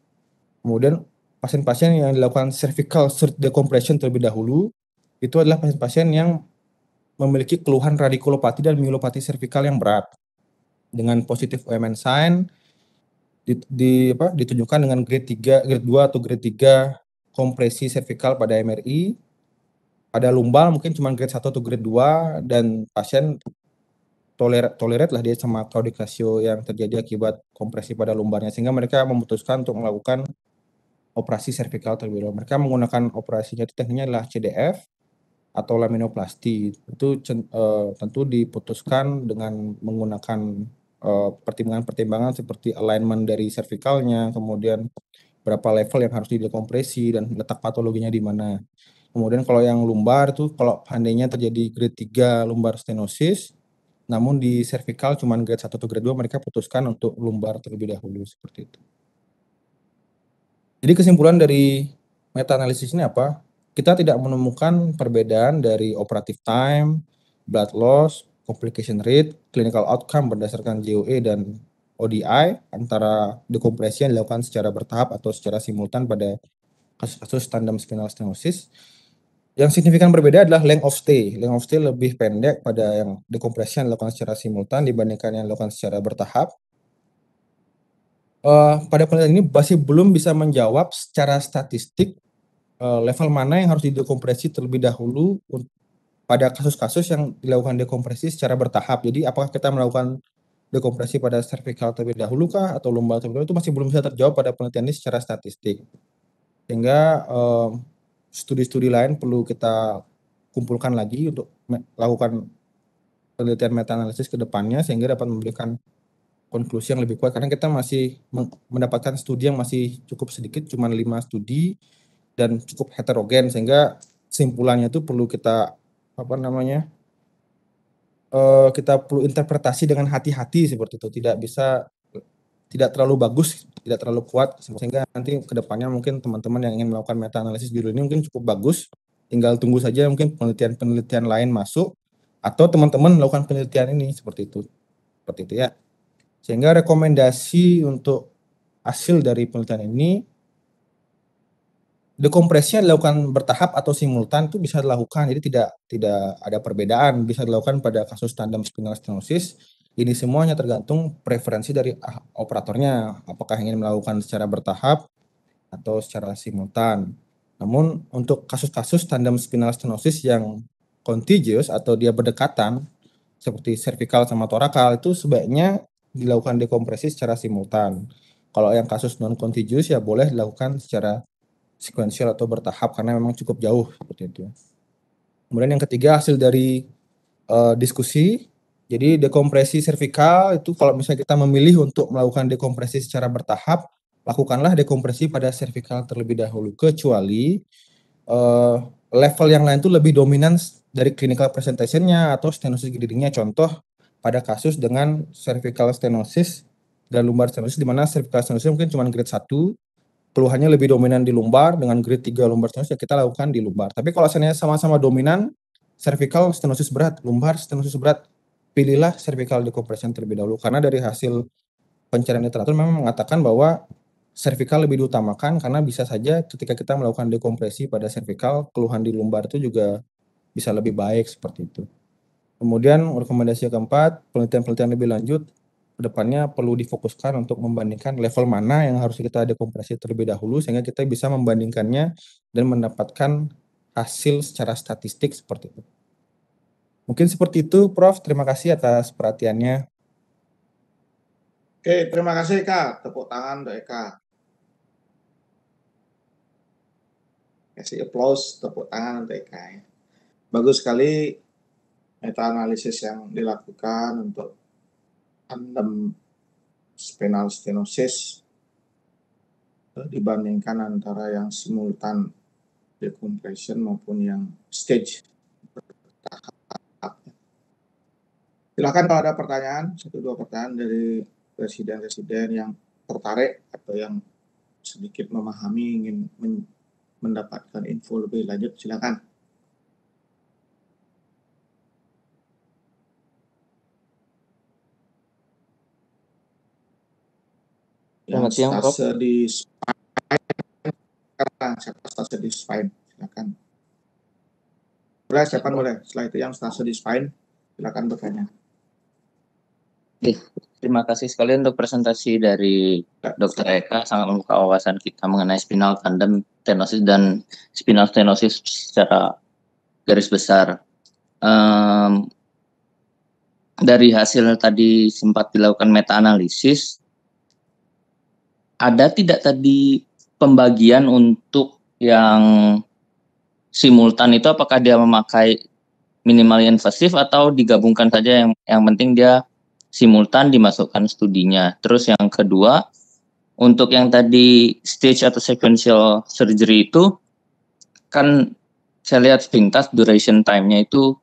Kemudian pasien-pasien yang dilakukan cervical decompression terlebih dahulu, itu adalah pasien-pasien yang memiliki keluhan radikulopati dan myelopati cervical yang berat. Dengan positif OMN sign, di, di apa ditunjukkan dengan grade 3, grade 2 atau grade 3 kompresi cervical pada MRI. Pada lumbal mungkin cuma grade 1 atau grade 2 dan pasien toler toleret lah dia sama claudic ratio yang terjadi akibat kompresi pada lumbarnya sehingga mereka memutuskan untuk melakukan operasi cervical terlebih dahulu. Mereka menggunakan operasinya itu tekniknya adalah CDF atau laminoplasti. Itu uh, tentu diputuskan dengan menggunakan Eh, pertimbangan-pertimbangan seperti alignment dari cervicalnya, kemudian berapa level yang harus didekompresi dan letak patologinya di mana. Kemudian kalau yang lumbar tuh kalau pandainya terjadi grade 3 lumbar stenosis, namun di cervical cuma grade 1 atau grade 2 mereka putuskan untuk lumbar terlebih dahulu seperti itu. Jadi kesimpulan dari meta analisis ini apa? Kita tidak menemukan perbedaan dari operative time, blood loss, complication rate, clinical outcome berdasarkan JOE dan ODI antara dekompresi yang dilakukan secara bertahap atau secara simultan pada kasus-kasus tandem spinal stenosis. Yang signifikan berbeda adalah length of stay. Length of stay lebih pendek pada yang dekompresi yang dilakukan secara simultan dibandingkan yang dilakukan secara bertahap. Uh, pada penelitian ini masih belum bisa menjawab secara statistik uh, level mana yang harus didekompresi terlebih dahulu pada kasus-kasus yang dilakukan dekompresi secara bertahap. Jadi apakah kita melakukan dekompresi pada cervical terlebih dahulu kah atau lumbar terlebih dahulu itu masih belum bisa terjawab pada penelitian ini secara statistik. Sehingga eh, studi-studi eh, lain perlu kita kumpulkan lagi untuk melakukan penelitian meta analisis ke depannya sehingga dapat memberikan konklusi yang lebih kuat karena kita masih mendapatkan studi yang masih cukup sedikit cuma lima studi dan cukup heterogen sehingga simpulannya itu perlu kita apa namanya uh, kita perlu interpretasi dengan hati-hati seperti itu tidak bisa tidak terlalu bagus tidak terlalu kuat sehingga nanti kedepannya mungkin teman-teman yang ingin melakukan meta analisis judul ini mungkin cukup bagus tinggal tunggu saja mungkin penelitian-penelitian lain masuk atau teman-teman melakukan penelitian ini seperti itu seperti itu ya sehingga rekomendasi untuk hasil dari penelitian ini dekompresinya dilakukan bertahap atau simultan itu bisa dilakukan. Jadi tidak tidak ada perbedaan bisa dilakukan pada kasus tandem spinal stenosis. Ini semuanya tergantung preferensi dari ah, operatornya apakah ingin melakukan secara bertahap atau secara simultan. Namun untuk kasus-kasus tandem spinal stenosis yang contiguous atau dia berdekatan seperti cervical sama torakal itu sebaiknya dilakukan dekompresi secara simultan. Kalau yang kasus non contiguous ya boleh dilakukan secara sekuensial atau bertahap karena memang cukup jauh seperti itu. Kemudian yang ketiga hasil dari uh, diskusi. Jadi dekompresi servikal itu kalau misalnya kita memilih untuk melakukan dekompresi secara bertahap, lakukanlah dekompresi pada servikal terlebih dahulu kecuali uh, level yang lain itu lebih dominan dari clinical presentationnya atau stenosis dindingnya. Contoh pada kasus dengan cervical stenosis dan lumbar stenosis di mana cervical stenosis mungkin cuma grade 1 Keluhannya lebih dominan di lumbar dengan grade 3 lumbar stenosis ya kita lakukan di lumbar. Tapi kalau seandainya sama-sama dominan cervical stenosis berat, lumbar stenosis berat, pilihlah cervical decompression terlebih dahulu karena dari hasil pencarian literatur memang mengatakan bahwa cervical lebih diutamakan karena bisa saja ketika kita melakukan dekompresi pada cervical, keluhan di lumbar itu juga bisa lebih baik seperti itu. Kemudian rekomendasi keempat, penelitian-penelitian lebih lanjut kedepannya perlu difokuskan untuk membandingkan level mana yang harus kita dekompresi terlebih dahulu sehingga kita bisa membandingkannya dan mendapatkan hasil secara statistik seperti itu. Mungkin seperti itu, Prof. Terima kasih atas perhatiannya. Oke, terima kasih Eka. Tepuk tangan untuk Eka. Kasih applause, tepuk tangan untuk Eka. Ya. Bagus sekali meta analisis yang dilakukan untuk tandem spinal stenosis eh, dibandingkan antara yang simultan decompression maupun yang stage bertahap. Silakan kalau ada pertanyaan, satu dua pertanyaan dari residen-residen yang tertarik atau yang sedikit memahami ingin mendapatkan info lebih lanjut, silakan. Selamat siang, Prof. di Spine. Siapa stase di Spine? Silakan. Boleh, siapa boleh. Setelah itu yang stase di Spine, silakan bertanya. Terima kasih sekali untuk presentasi dari ya. Dr. Eka sangat membuka wawasan kita mengenai spinal tandem tenosis dan spinal tenosis secara garis besar. Um, dari hasil tadi sempat dilakukan meta analisis ada tidak tadi pembagian untuk yang simultan itu apakah dia memakai minimal invasif atau digabungkan saja yang yang penting dia simultan dimasukkan studinya. Terus yang kedua, untuk yang tadi stage atau sequential surgery itu kan saya lihat sepintas duration time-nya itu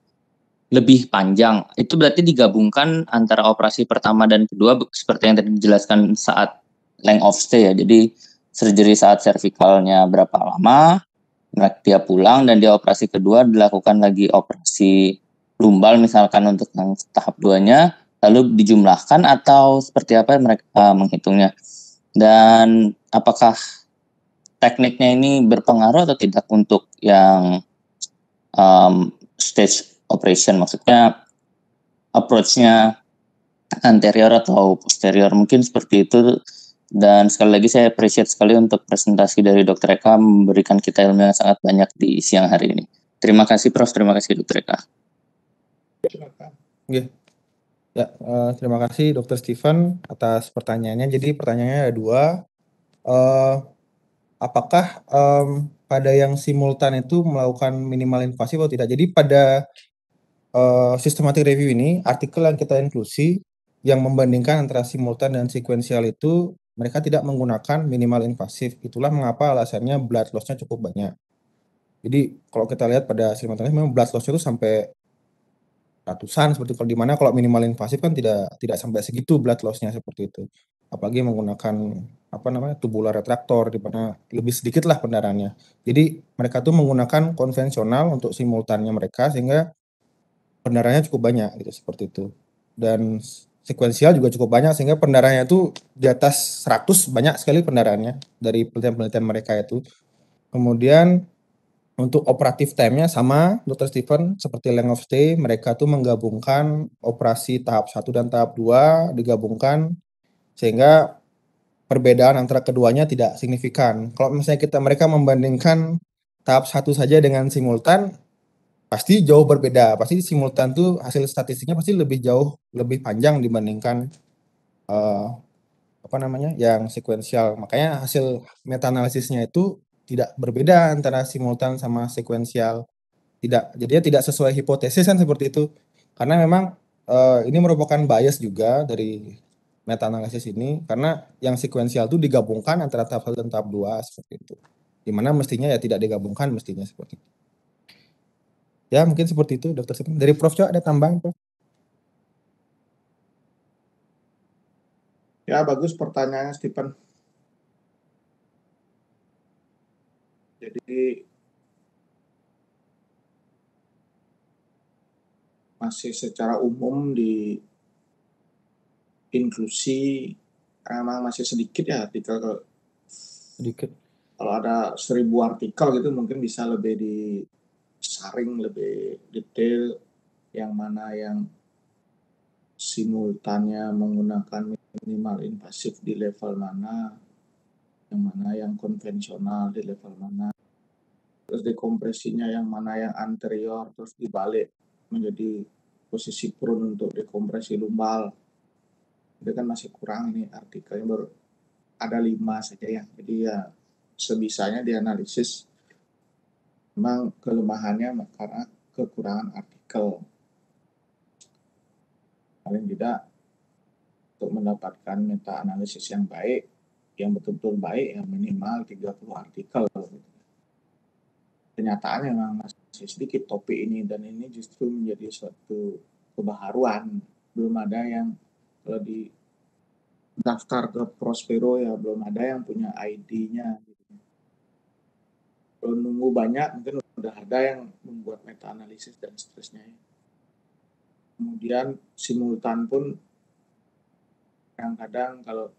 lebih panjang. Itu berarti digabungkan antara operasi pertama dan kedua seperti yang tadi dijelaskan saat length of stay ya. Jadi surgery saat cervicalnya berapa lama, dia pulang dan dia operasi kedua dilakukan lagi operasi lumbal misalkan untuk yang tahap duanya lalu dijumlahkan atau seperti apa mereka eh, menghitungnya dan apakah tekniknya ini berpengaruh atau tidak untuk yang um, stage operation maksudnya approach-nya anterior atau posterior mungkin seperti itu dan sekali lagi saya appreciate sekali untuk presentasi dari Dr. Eka memberikan kita ilmu yang sangat banyak di siang hari ini. Terima kasih Prof, terima kasih Dr. Eka. Ya, ya uh, terima kasih Dr. Steven atas pertanyaannya. Jadi pertanyaannya ada dua. Uh, apakah um, pada yang simultan itu melakukan minimal invasi atau tidak? Jadi pada uh, systematic review ini, artikel yang kita inklusi yang membandingkan antara simultan dan sekuensial itu mereka tidak menggunakan minimal invasif. Itulah mengapa alasannya blood loss-nya cukup banyak. Jadi kalau kita lihat pada Sri memang blood loss-nya itu sampai ratusan seperti kalau di mana kalau minimal invasif kan tidak tidak sampai segitu blood loss-nya seperti itu. Apalagi menggunakan apa namanya tubular retraktor di mana lebih sedikit lah pendarahannya. Jadi mereka tuh menggunakan konvensional untuk simultannya mereka sehingga pendarannya cukup banyak gitu seperti itu. Dan sekuensial juga cukup banyak sehingga pendarahannya itu di atas 100 banyak sekali pendarahannya dari penelitian-penelitian mereka itu. Kemudian untuk operatif time-nya sama Dr. Stephen seperti length of stay mereka tuh menggabungkan operasi tahap 1 dan tahap 2 digabungkan sehingga perbedaan antara keduanya tidak signifikan. Kalau misalnya kita mereka membandingkan tahap 1 saja dengan simultan pasti jauh berbeda. Pasti simultan tuh hasil statistiknya pasti lebih jauh lebih panjang dibandingkan uh, apa namanya yang sekuensial. Makanya hasil meta analisisnya itu tidak berbeda antara simultan sama sekuensial. Tidak, jadinya tidak sesuai hipotesis kan seperti itu. Karena memang uh, ini merupakan bias juga dari meta analisis ini karena yang sekuensial itu digabungkan antara tahap 1 dan tahap dua seperti itu. Dimana mestinya ya tidak digabungkan mestinya seperti itu. Ya mungkin seperti itu dokter Dari Prof Cok ada tambahan Prof? Ya bagus pertanyaannya Stephen. Jadi masih secara umum di inklusi emang masih sedikit ya artikel sedikit kalau ada seribu artikel gitu mungkin bisa lebih di saring lebih detail yang mana yang simultannya menggunakan minimal invasif di level mana, yang mana yang konvensional di level mana, terus dekompresinya yang mana yang anterior, terus dibalik menjadi posisi prone untuk dekompresi lumbal. Itu kan masih kurang ini artikelnya baru ada lima saja ya. Jadi ya sebisanya dianalisis memang kelemahannya karena kekurangan artikel. Paling tidak untuk mendapatkan meta analisis yang baik, yang betul-betul baik, yang minimal 30 artikel. Kenyataan memang masih sedikit topik ini dan ini justru menjadi suatu kebaharuan. Belum ada yang kalau di daftar ke Prospero ya belum ada yang punya ID-nya kalau nunggu banyak mungkin udah ada yang membuat meta analisis dan seterusnya. Ya. Kemudian simultan pun kadang-kadang kalau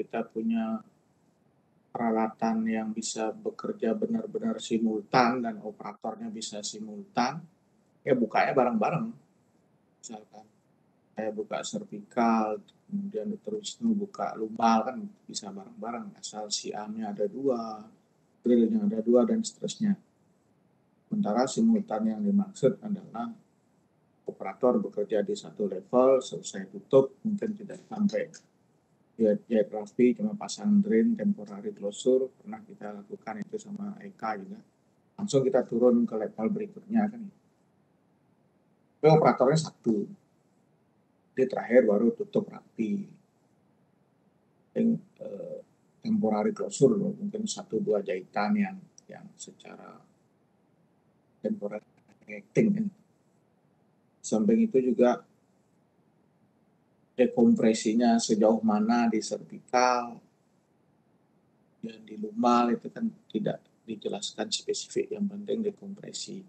kita punya peralatan yang bisa bekerja benar-benar simultan dan operatornya bisa simultan, ya bukanya bareng-bareng. Misalkan saya buka servikal, kemudian terus buka lumbal kan bisa bareng-bareng asal si A-nya ada dua, drill yang ada dua dan seterusnya. Sementara simultan yang dimaksud adalah operator bekerja di satu level, selesai tutup, mungkin tidak sampai ya ya, cuma pasang drain, temporary closure, pernah kita lakukan itu sama Eka juga. Langsung kita turun ke level berikutnya kan. Tapi operatornya satu. Di terakhir baru tutup rapi. Yang, eh, temporary closure loh, mungkin satu dua jahitan yang yang secara temporary acting. Kan. Samping itu juga dekompresinya sejauh mana di cervical dan di lumal itu kan tidak dijelaskan spesifik yang penting dekompresi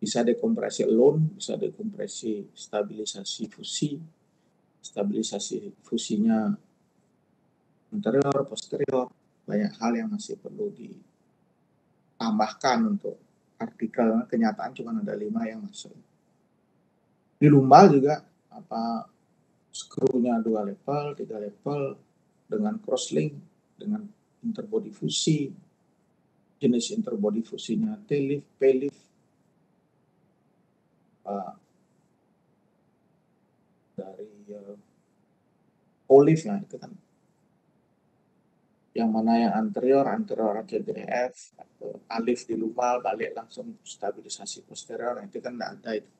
bisa dekompresi alone bisa dekompresi stabilisasi fusi stabilisasi fusinya anterior, posterior, banyak hal yang masih perlu ditambahkan untuk artikel kenyataan cuma ada lima yang masuk. Di lumbal juga apa skrunya dua level, tiga level dengan crosslink, dengan interbody fusi, jenis interbody fusinya telif, pelif, dari uh, eh, olive nah itu kan yang mana yang anterior, anterior atau alif di lumal, balik langsung stabilisasi posterior, itu kan tidak ada itu.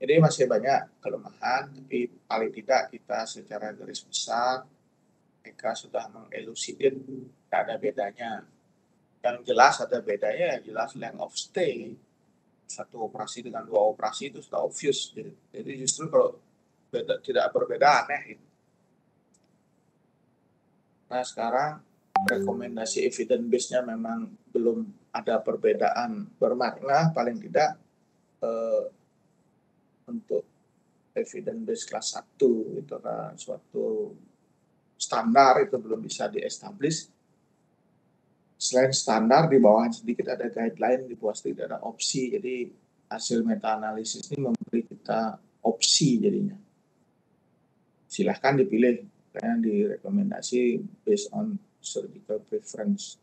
Jadi masih banyak kelemahan, tapi paling tidak kita secara garis besar, mereka sudah mengelusidin, tidak ada bedanya. Yang jelas ada bedanya, yang jelas length of stay, satu operasi dengan dua operasi itu sudah obvious. Jadi, justru kalau tidak berbeda aneh. Gitu. Nah sekarang rekomendasi evidence base-nya memang belum ada perbedaan bermakna paling tidak eh, untuk evidence base kelas 1 itu kan suatu standar itu belum bisa diestablish selain standar di bawah sedikit ada guideline di bawah sedikit ada opsi jadi hasil meta analisis ini memberi kita opsi jadinya silahkan dipilih Makanya direkomendasi based on surgical preference.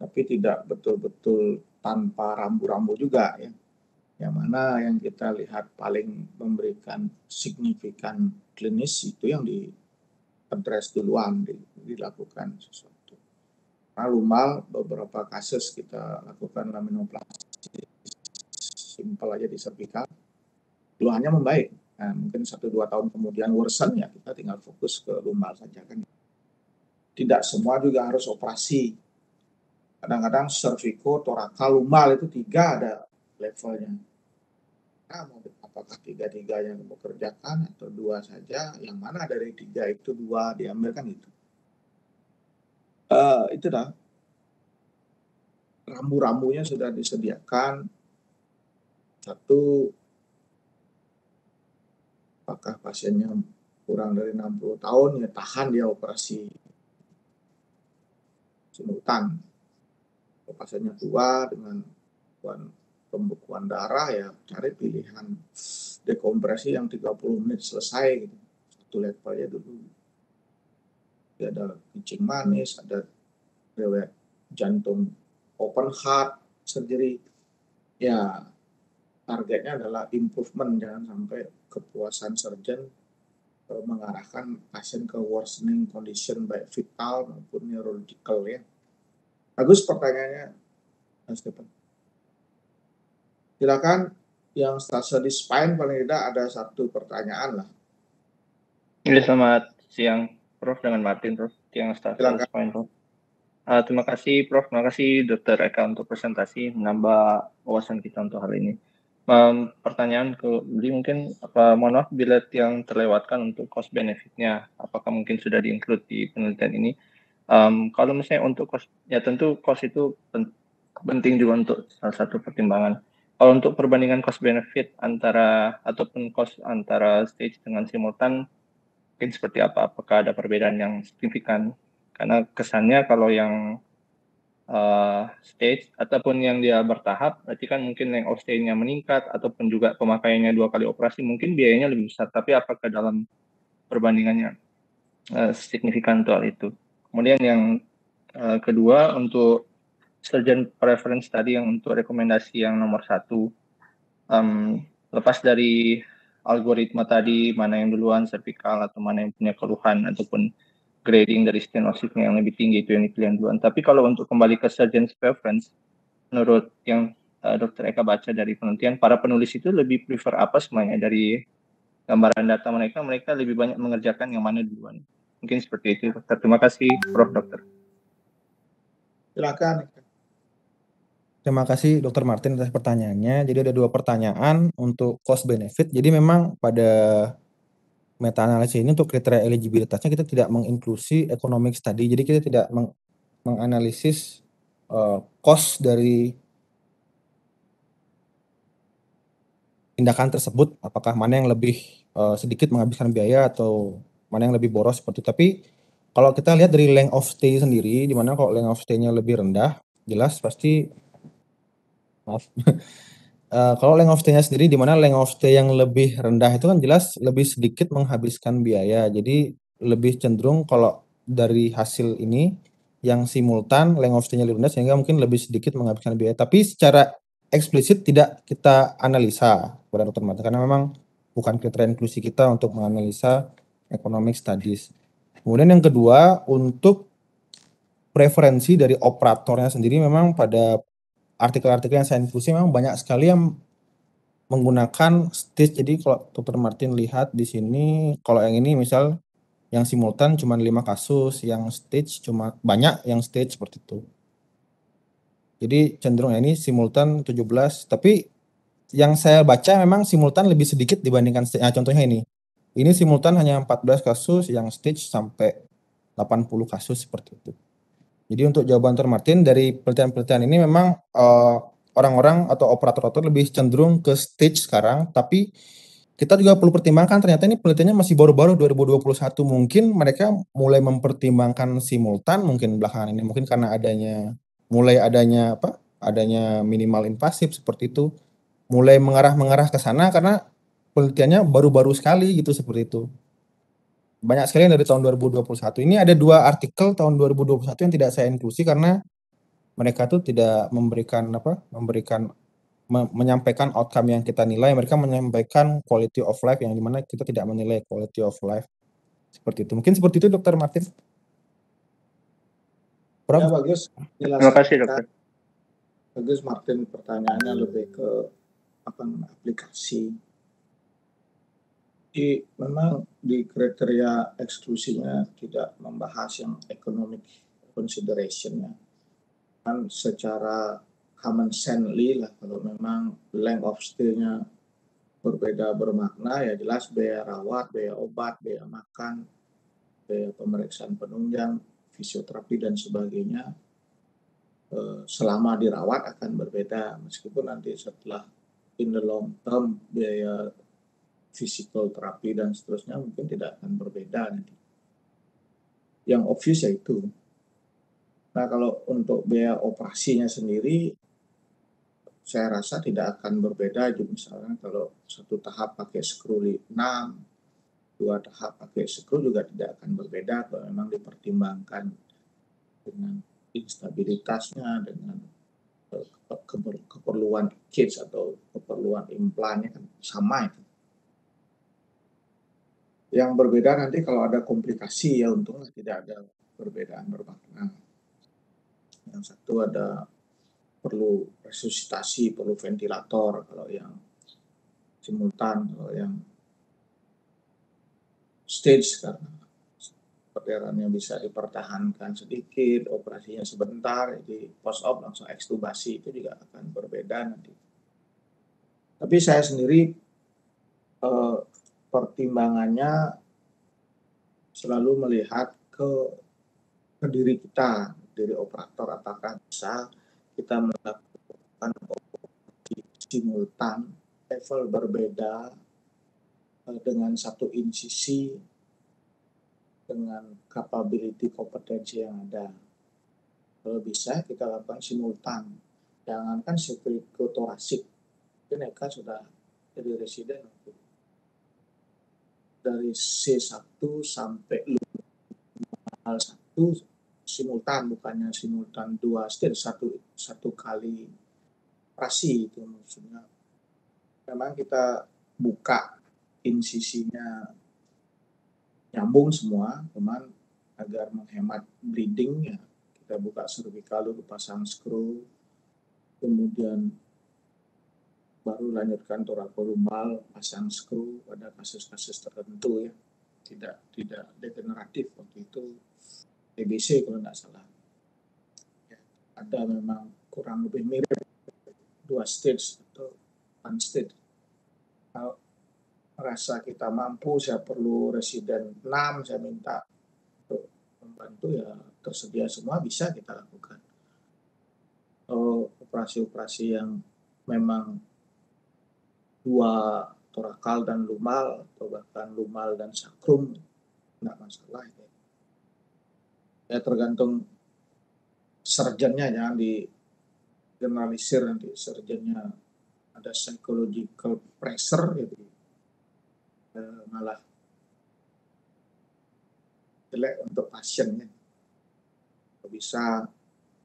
Tapi tidak betul-betul tanpa rambu-rambu juga ya. Yang mana yang kita lihat paling memberikan signifikan klinis itu yang di address duluan dilakukan sesuatu. Nah, lumal beberapa kasus kita lakukan laminoplasti simpel aja di cervical, keluhannya membaik Nah, mungkin satu dua tahun kemudian worsen ya kita tinggal fokus ke lumbar saja kan. Tidak semua juga harus operasi. Kadang-kadang serviko, torakal, lumbal itu tiga ada levelnya. Nah, mau apakah tiga-tiganya mau kerjakan atau dua saja, yang mana dari tiga itu dua diambil kan itu. Uh, itu dah rambu-rambunya sudah disediakan satu apakah pasiennya kurang dari 60 tahun ya tahan dia operasi kalau pasiennya tua dengan pembekuan darah ya cari pilihan dekompresi yang 30 menit selesai gitu. satu level ya dulu ya, ada kencing manis ada riwayat jantung open heart sendiri ya targetnya adalah improvement jangan sampai kepuasan surgeon uh, mengarahkan pasien ke worsening condition baik vital maupun neurological ya. Agus pertanyaannya Mas Stephen. Silakan yang stase di spine paling tidak ada satu pertanyaan lah. Ini selamat siang Prof dengan Martin Prof yang di spine Prof. Uh, terima kasih Prof, terima kasih Dokter Eka untuk presentasi menambah wawasan kita untuk hari ini pertanyaan ke Budi mungkin apa mohon maaf bila yang terlewatkan untuk cost benefitnya apakah mungkin sudah include di penelitian ini um, kalau misalnya untuk cost ya tentu cost itu penting juga untuk salah satu pertimbangan kalau untuk perbandingan cost benefit antara ataupun cost antara stage dengan simultan mungkin seperti apa apakah ada perbedaan yang signifikan karena kesannya kalau yang uh, stage ataupun yang dia bertahap berarti kan mungkin yang of stay-nya meningkat ataupun juga pemakaiannya dua kali operasi mungkin biayanya lebih besar tapi apakah dalam perbandingannya uh, signifikan soal itu kemudian yang uh, kedua untuk surgeon preference tadi yang untuk rekomendasi yang nomor satu um, lepas dari algoritma tadi mana yang duluan cervical atau mana yang punya keluhan ataupun grading dari stenosisnya yang lebih tinggi itu yang dipilih duluan. Tapi kalau untuk kembali ke surgeon's preference, menurut yang uh, dokter Eka baca dari penelitian, para penulis itu lebih prefer apa semuanya dari gambaran data mereka, mereka lebih banyak mengerjakan yang mana duluan. Mungkin seperti itu, dokter. Terima kasih, Prof. Dokter. Silakan. Terima kasih Dr. Martin atas pertanyaannya. Jadi ada dua pertanyaan untuk cost benefit. Jadi memang pada meta analisis ini untuk kriteria eligibilitasnya kita tidak menginklusi economic tadi, Jadi kita tidak meng menganalisis uh, cost dari tindakan tersebut apakah mana yang lebih uh, sedikit menghabiskan biaya atau mana yang lebih boros seperti itu. Tapi kalau kita lihat dari length of stay sendiri dimana mana kalau length of stay-nya lebih rendah, jelas pasti maaf Eh, kalau length of stay-nya sendiri di mana length of stay yang lebih rendah itu kan jelas lebih sedikit menghabiskan biaya. Jadi lebih cenderung kalau dari hasil ini yang simultan length of stay-nya lebih rendah sehingga mungkin lebih sedikit menghabiskan biaya. Tapi secara eksplisit tidak kita analisa pada dokter mata karena memang bukan kriteria inklusi kita untuk menganalisa economic studies. Kemudian yang kedua untuk preferensi dari operatornya sendiri memang pada artikel-artikel yang saya inklusi memang banyak sekali yang menggunakan stitch. Jadi kalau Dr. Martin lihat di sini, kalau yang ini misal yang simultan cuma lima kasus, yang stitch cuma banyak yang stitch seperti itu. Jadi cenderung ya, ini simultan 17, tapi yang saya baca memang simultan lebih sedikit dibandingkan stitch. Nah, contohnya ini. Ini simultan hanya 14 kasus, yang stitch sampai 80 kasus seperti itu. Jadi untuk jawaban ter Martin dari penelitian-penelitian ini memang orang eh, orang-orang atau operator-operator lebih cenderung ke stage sekarang, tapi kita juga perlu pertimbangkan ternyata ini penelitiannya masih baru-baru 2021 mungkin mereka mulai mempertimbangkan simultan mungkin belakangan ini mungkin karena adanya mulai adanya apa adanya minimal invasif seperti itu mulai mengarah mengarah ke sana karena penelitiannya baru-baru sekali gitu seperti itu banyak sekali yang dari tahun 2021. Ini ada dua artikel tahun 2021 yang tidak saya inklusi karena mereka tuh tidak memberikan apa? memberikan me menyampaikan outcome yang kita nilai, mereka menyampaikan quality of life yang dimana kita tidak menilai quality of life. Seperti itu. Mungkin seperti itu Dokter Martin. Kurang ya, bagus. Jelas Terima kasih Dokter. Bagus Martin pertanyaannya lebih ke apa aplikasi I, memang di kriteria eksklusinya tidak membahas yang economic consideration Kan secara common sense lah, kalau memang length of stay-nya berbeda bermakna, ya jelas biaya rawat, biaya obat, biaya makan, biaya pemeriksaan penunjang, fisioterapi, dan sebagainya, eh, selama dirawat akan berbeda. Meskipun nanti setelah in the long term biaya physical terapi dan seterusnya mungkin tidak akan berbeda nanti. Yang obvious ya itu. Nah kalau untuk biaya operasinya sendiri, saya rasa tidak akan berbeda. Jadi misalnya kalau satu tahap pakai skru 6, dua tahap pakai skru juga tidak akan berbeda kalau memang dipertimbangkan dengan instabilitasnya, dengan eh, keperluan kids atau keperluan implannya kan sama itu. Yang berbeda nanti kalau ada komplikasi ya untunglah tidak ada perbedaan bermakna. Yang satu ada perlu resusitasi, perlu ventilator kalau yang simultan, kalau yang stage karena perdarannya bisa dipertahankan sedikit, operasinya sebentar, jadi post op langsung ekstubasi itu juga akan berbeda nanti. Tapi saya sendiri eh, pertimbangannya selalu melihat ke ke diri kita, diri operator apakah bisa kita melakukan operasi simultan level berbeda eh, dengan satu insisi dengan capability kompetensi yang ada. Kalau bisa kita lakukan simultan. Jangankan psikotorasik, ini mereka sudah jadi residen dari C1 sampai L 1 simultan bukannya simultan dua, stage satu satu kali operasi itu maksudnya memang kita buka insisinya nyambung semua cuman agar menghemat bleeding ya kita buka cervical dulu pasang screw kemudian baru lanjutkan torakorumal, pasang skru pada kasus-kasus tertentu ya. Tidak tidak degeneratif waktu itu TBC kalau tidak salah. Ya, ada memang kurang lebih mirip dua stage atau one stage. Kalau merasa kita mampu, saya perlu residen 6, saya minta untuk membantu ya tersedia semua bisa kita lakukan. operasi-operasi yang memang dua torakal dan lumal atau bahkan lumal dan sakrum tidak masalah ya. ya tergantung serjennya jangan di generalisir nanti serjennya ada psychological pressure jadi ya, malah jelek untuk pasiennya bisa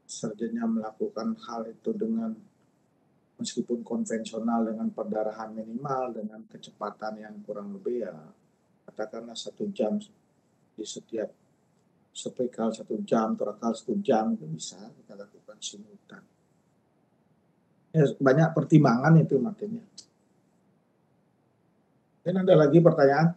serjennya melakukan hal itu dengan meskipun konvensional dengan perdarahan minimal dengan kecepatan yang kurang lebih ya katakanlah satu jam di setiap sepekal satu jam, torakal satu jam itu bisa kita lakukan simultan. Ya, banyak pertimbangan itu materinya. Dan ada lagi pertanyaan?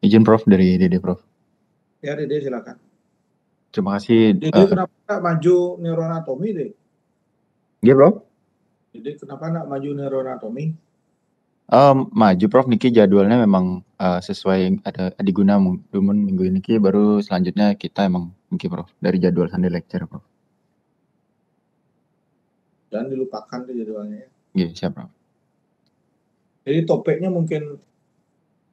Izin Prof dari Dede Prof. Ya Dede silakan. Terima kasih. Dede uh, kenapa nggak maju neuroanatomi deh? Iya Prof. Dede kenapa nggak maju neuroanatomi? Um, maju Prof Niki jadwalnya memang uh, sesuai ada diguna namun minggu ini Niki baru selanjutnya kita emang Niki Prof dari jadwal Sunday lecture Prof. Dan dilupakan tuh jadwalnya ya. Iya, siap Prof. Jadi topiknya mungkin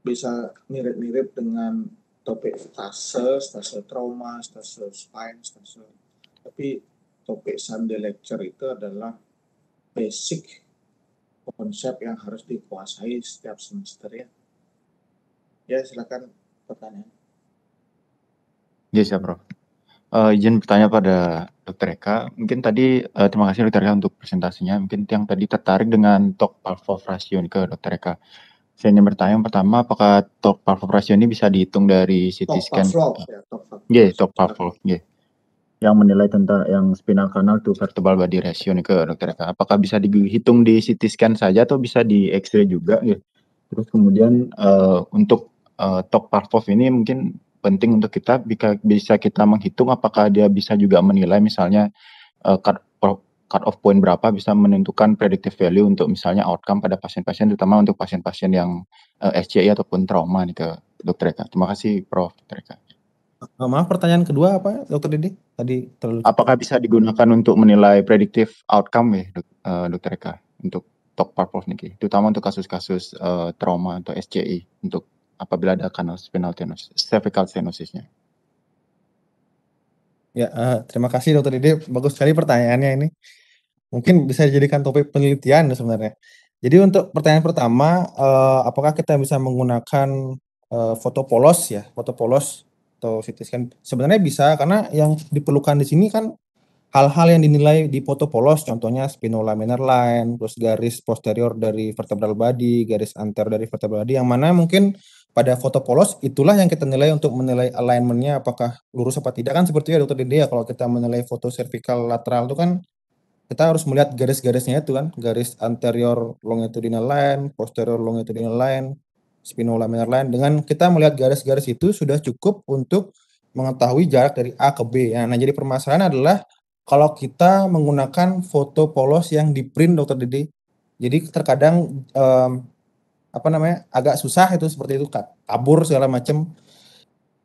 bisa mirip-mirip dengan topik stase, stase trauma, stase spine, stase tapi topik Sunday lecture itu adalah basic konsep yang harus dikuasai setiap semester ya. Ya silakan pertanyaan. Ya siapa siap Prof. Uh, izin bertanya pada Dokter Eka. Mungkin tadi uh, terima kasih Dokter Eka untuk presentasinya. Mungkin yang tadi tertarik dengan talk valve ke Dokter Eka. Saya ingin bertanya yang pertama, apakah top valve ratio ini bisa dihitung dari CT top scan? ya, talk valve. Iya, yeah, talk valve, iya. yeah. Yang menilai tentang yang spinal canal to vertebral body ratio nih ke dokter Eka. Ya, apakah bisa dihitung di CT scan saja atau bisa di X-ray juga? Yeah. Terus kemudian uh, untuk uh, talk valve ini mungkin penting untuk kita bisa kita menghitung apakah dia bisa juga menilai misalnya uh, cut off point berapa bisa menentukan predictive value untuk misalnya outcome pada pasien-pasien terutama untuk pasien-pasien yang uh, eh, SCI ataupun trauma nih ke Dokter Eka. Terima kasih Prof. Dokter Eka. Eh, maaf pertanyaan kedua apa Dokter Didi? Tadi terlalu Apakah bisa digunakan untuk menilai predictive outcome ya eh, Dokter Eka untuk top Prof Niki, terutama untuk kasus-kasus uh, trauma atau SCI untuk apabila ada kanal spinal tenosis, cervical stenosisnya. Ya, eh, terima kasih Dokter Dede. Bagus sekali pertanyaannya ini. Mungkin bisa dijadikan topik penelitian ya sebenarnya. Jadi untuk pertanyaan pertama, eh, apakah kita bisa menggunakan eh, foto polos ya, foto polos atau CT scan? Sebenarnya bisa karena yang diperlukan di sini kan hal-hal yang dinilai di foto polos, contohnya spinolaminar line, plus garis posterior dari vertebral body, garis anterior dari vertebral body, yang mana mungkin pada foto polos itulah yang kita nilai untuk menilai alignmentnya apakah lurus apa tidak kan seperti ya dokter Dede ya kalau kita menilai foto cervical lateral itu kan kita harus melihat garis-garisnya itu kan garis anterior longitudinal line, posterior longitudinal line, spinolaminar line dengan kita melihat garis-garis itu sudah cukup untuk mengetahui jarak dari A ke B. ya nah jadi permasalahan adalah kalau kita menggunakan foto polos yang di print dokter Dede. Jadi terkadang um, apa namanya agak susah itu seperti itu kabur segala macam.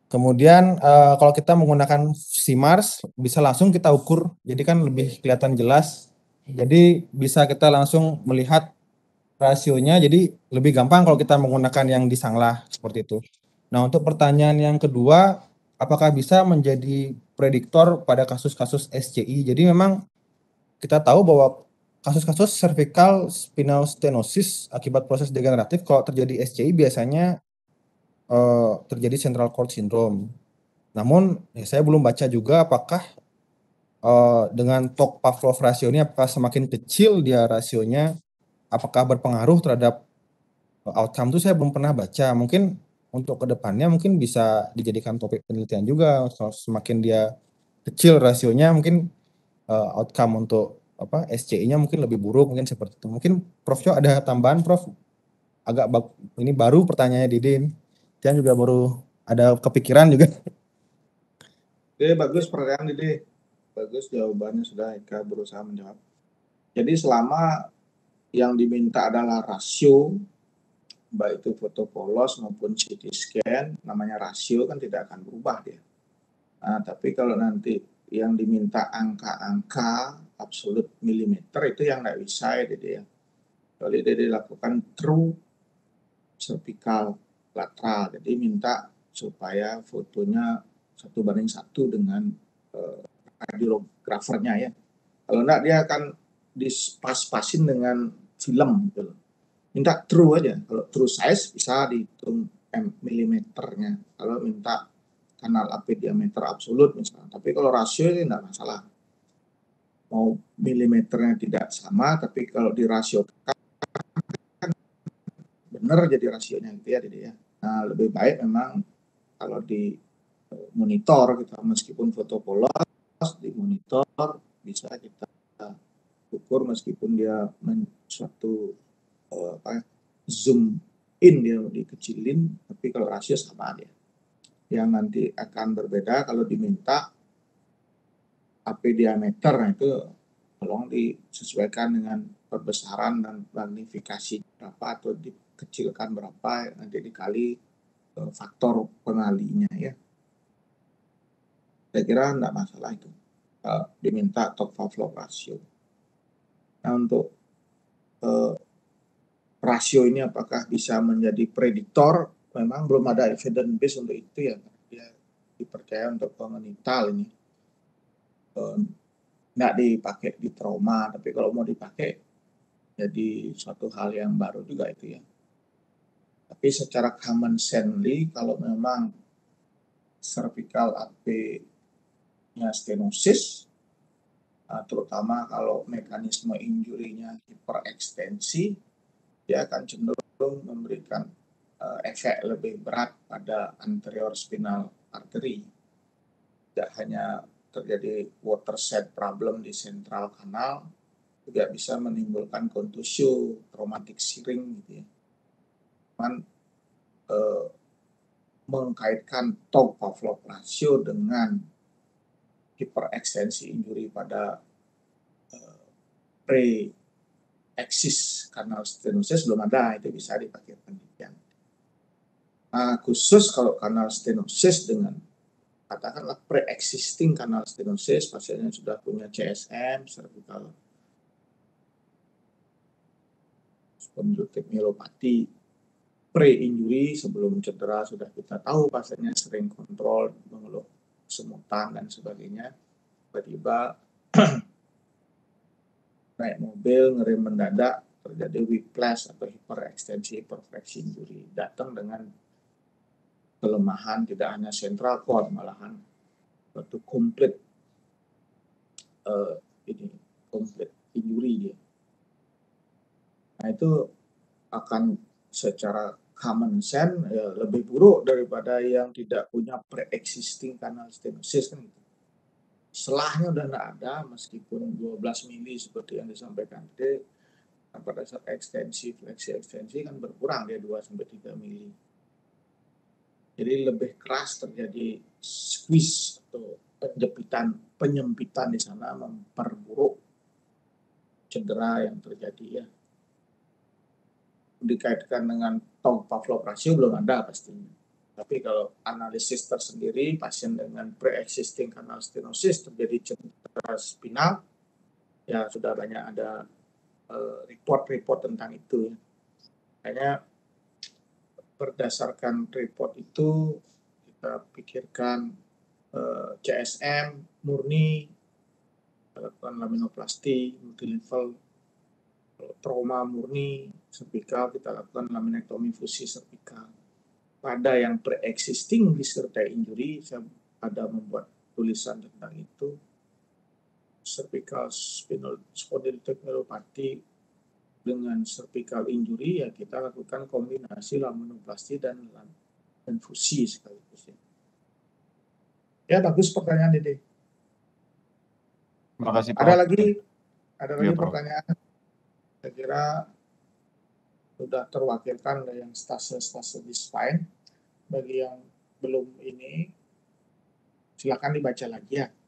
Kemudian uh, kalau kita menggunakan SIMARS bisa langsung kita ukur, jadi kan lebih kelihatan jelas. Jadi bisa kita langsung melihat rasionya, jadi lebih gampang kalau kita menggunakan yang disanglah seperti itu. Nah untuk pertanyaan yang kedua, apakah bisa menjadi prediktor pada kasus-kasus SCI? Jadi memang kita tahu bahwa kasus-kasus cervical spinal stenosis akibat proses degeneratif kalau terjadi SCI biasanya uh, terjadi central cord syndrome. Namun ya saya belum baca juga apakah uh, dengan tok Pavlov rasio ini apakah semakin kecil dia rasionya apakah berpengaruh terhadap eh, outcome itu saya belum pernah baca. Mungkin untuk kedepannya mungkin bisa dijadikan topik penelitian juga. kalau semakin dia kecil rasionya mungkin uh, outcome untuk apa SCI-nya mungkin lebih buruk mungkin seperti itu. Mungkin Prof Jo ada tambahan Prof agak ini baru pertanyaannya Didin. Dan juga baru ada kepikiran juga. Oke, bagus pertanyaan Didi. Bagus jawabannya sudah Eka berusaha menjawab. Jadi selama yang diminta adalah rasio, baik itu foto polos maupun CT scan, namanya rasio kan tidak akan berubah dia. Nah, tapi kalau nanti yang diminta angka-angka absolut milimeter itu yang nggak bisa ya Dede ya. Kecuali Dede lakukan true cervical lateral. Jadi minta supaya fotonya satu banding satu dengan eh, radiografernya ya. Kalau enggak dia akan dispas-pasin dengan film gitu loh. Minta true aja. Kalau true size bisa dihitung mm, milimeternya. Kalau minta kanal AP diameter absolut misalnya. Tapi kalau rasio ini tidak masalah. Mau milimeternya tidak sama, tapi kalau di rasio kan benar jadi rasionya gitu ya, jadi ya. Nah, lebih baik memang kalau di e, monitor kita gitu, meskipun foto polos di monitor bisa kita ukur meskipun dia men, suatu uh, apa, ya, zoom in dia dikecilin tapi kalau rasio sama dia yang nanti akan berbeda kalau diminta AP diameter nah itu tolong disesuaikan dengan perbesaran dan magnifikasi berapa atau dikecilkan berapa nanti dikali e, faktor pengalinya ya saya kira tidak masalah itu e, diminta top flow ratio nah untuk e, rasio ini apakah bisa menjadi prediktor memang belum ada evidence base untuk itu ya dia dipercaya untuk kongenital ini eh, nggak dipakai di trauma tapi kalau mau dipakai jadi suatu hal yang baru juga itu ya tapi secara common sense kalau memang cervical AP nya stenosis eh, terutama kalau mekanisme injurinya hiperekstensi dia akan cenderung memberikan Eh, efek lebih berat pada anterior spinal artery. Tidak hanya terjadi watershed problem di sentral kanal, juga bisa menimbulkan kontusio, traumatic shearing gitu ya. Cuman eh, mengkaitkan top of love ratio dengan hiperextensi injury pada eh, pre-axis kanal stenosis belum ada, itu bisa dipakai penelitian uh, khusus kalau kanal stenosis dengan katakanlah pre-existing kanal stenosis pasien yang sudah punya CSM cervical spondylotic myelopati pre-injury sebelum cedera sudah kita tahu pasiennya sering kontrol mengeluh semutan dan sebagainya tiba-tiba naik mobil ngerem mendadak terjadi whiplash atau hiperextensi perfeksi injury datang dengan kelemahan tidak hanya central core malahan itu komplit uh, eh, ini komplit injury dia. Nah itu akan secara common sense ya, lebih buruk daripada yang tidak punya pre-existing kanal stenosis kan gitu. Selahnya udah tidak ada meskipun 12 mili seperti yang disampaikan tadi nah, pada saat ekstensi fleksi ekstensi kan berkurang dia 2 sampai 3 mili. Jadi lebih keras terjadi squeeze atau penjepitan, penyempitan di sana memperburuk cedera yang terjadi ya. Dikaitkan dengan Tom Pavlov rasio belum ada pastinya. Tapi kalau analisis tersendiri, pasien dengan pre-existing kanal stenosis terjadi cedera spinal, ya sudah banyak ada eh, report-report tentang itu. ya. Kayaknya berdasarkan report itu kita pikirkan eh, CSM murni lakukan laminoplasti multilevel trauma murni cervical kita lakukan laminectomy fusi cervical pada yang pre-existing disertai injury saya ada membuat tulisan tentang itu cervical spinal spondylocardiopathy dengan cervical injury ya kita lakukan kombinasi laminoplasti dan dan fusi sekaligus ya. Ya bagus pertanyaan Dede. Terima kasih. Pak. Ada lagi ada lagi ya, pertanyaan. Saya kira sudah terwakilkan oleh yang stase-stase di spine. Bagi yang belum ini silakan dibaca lagi ya.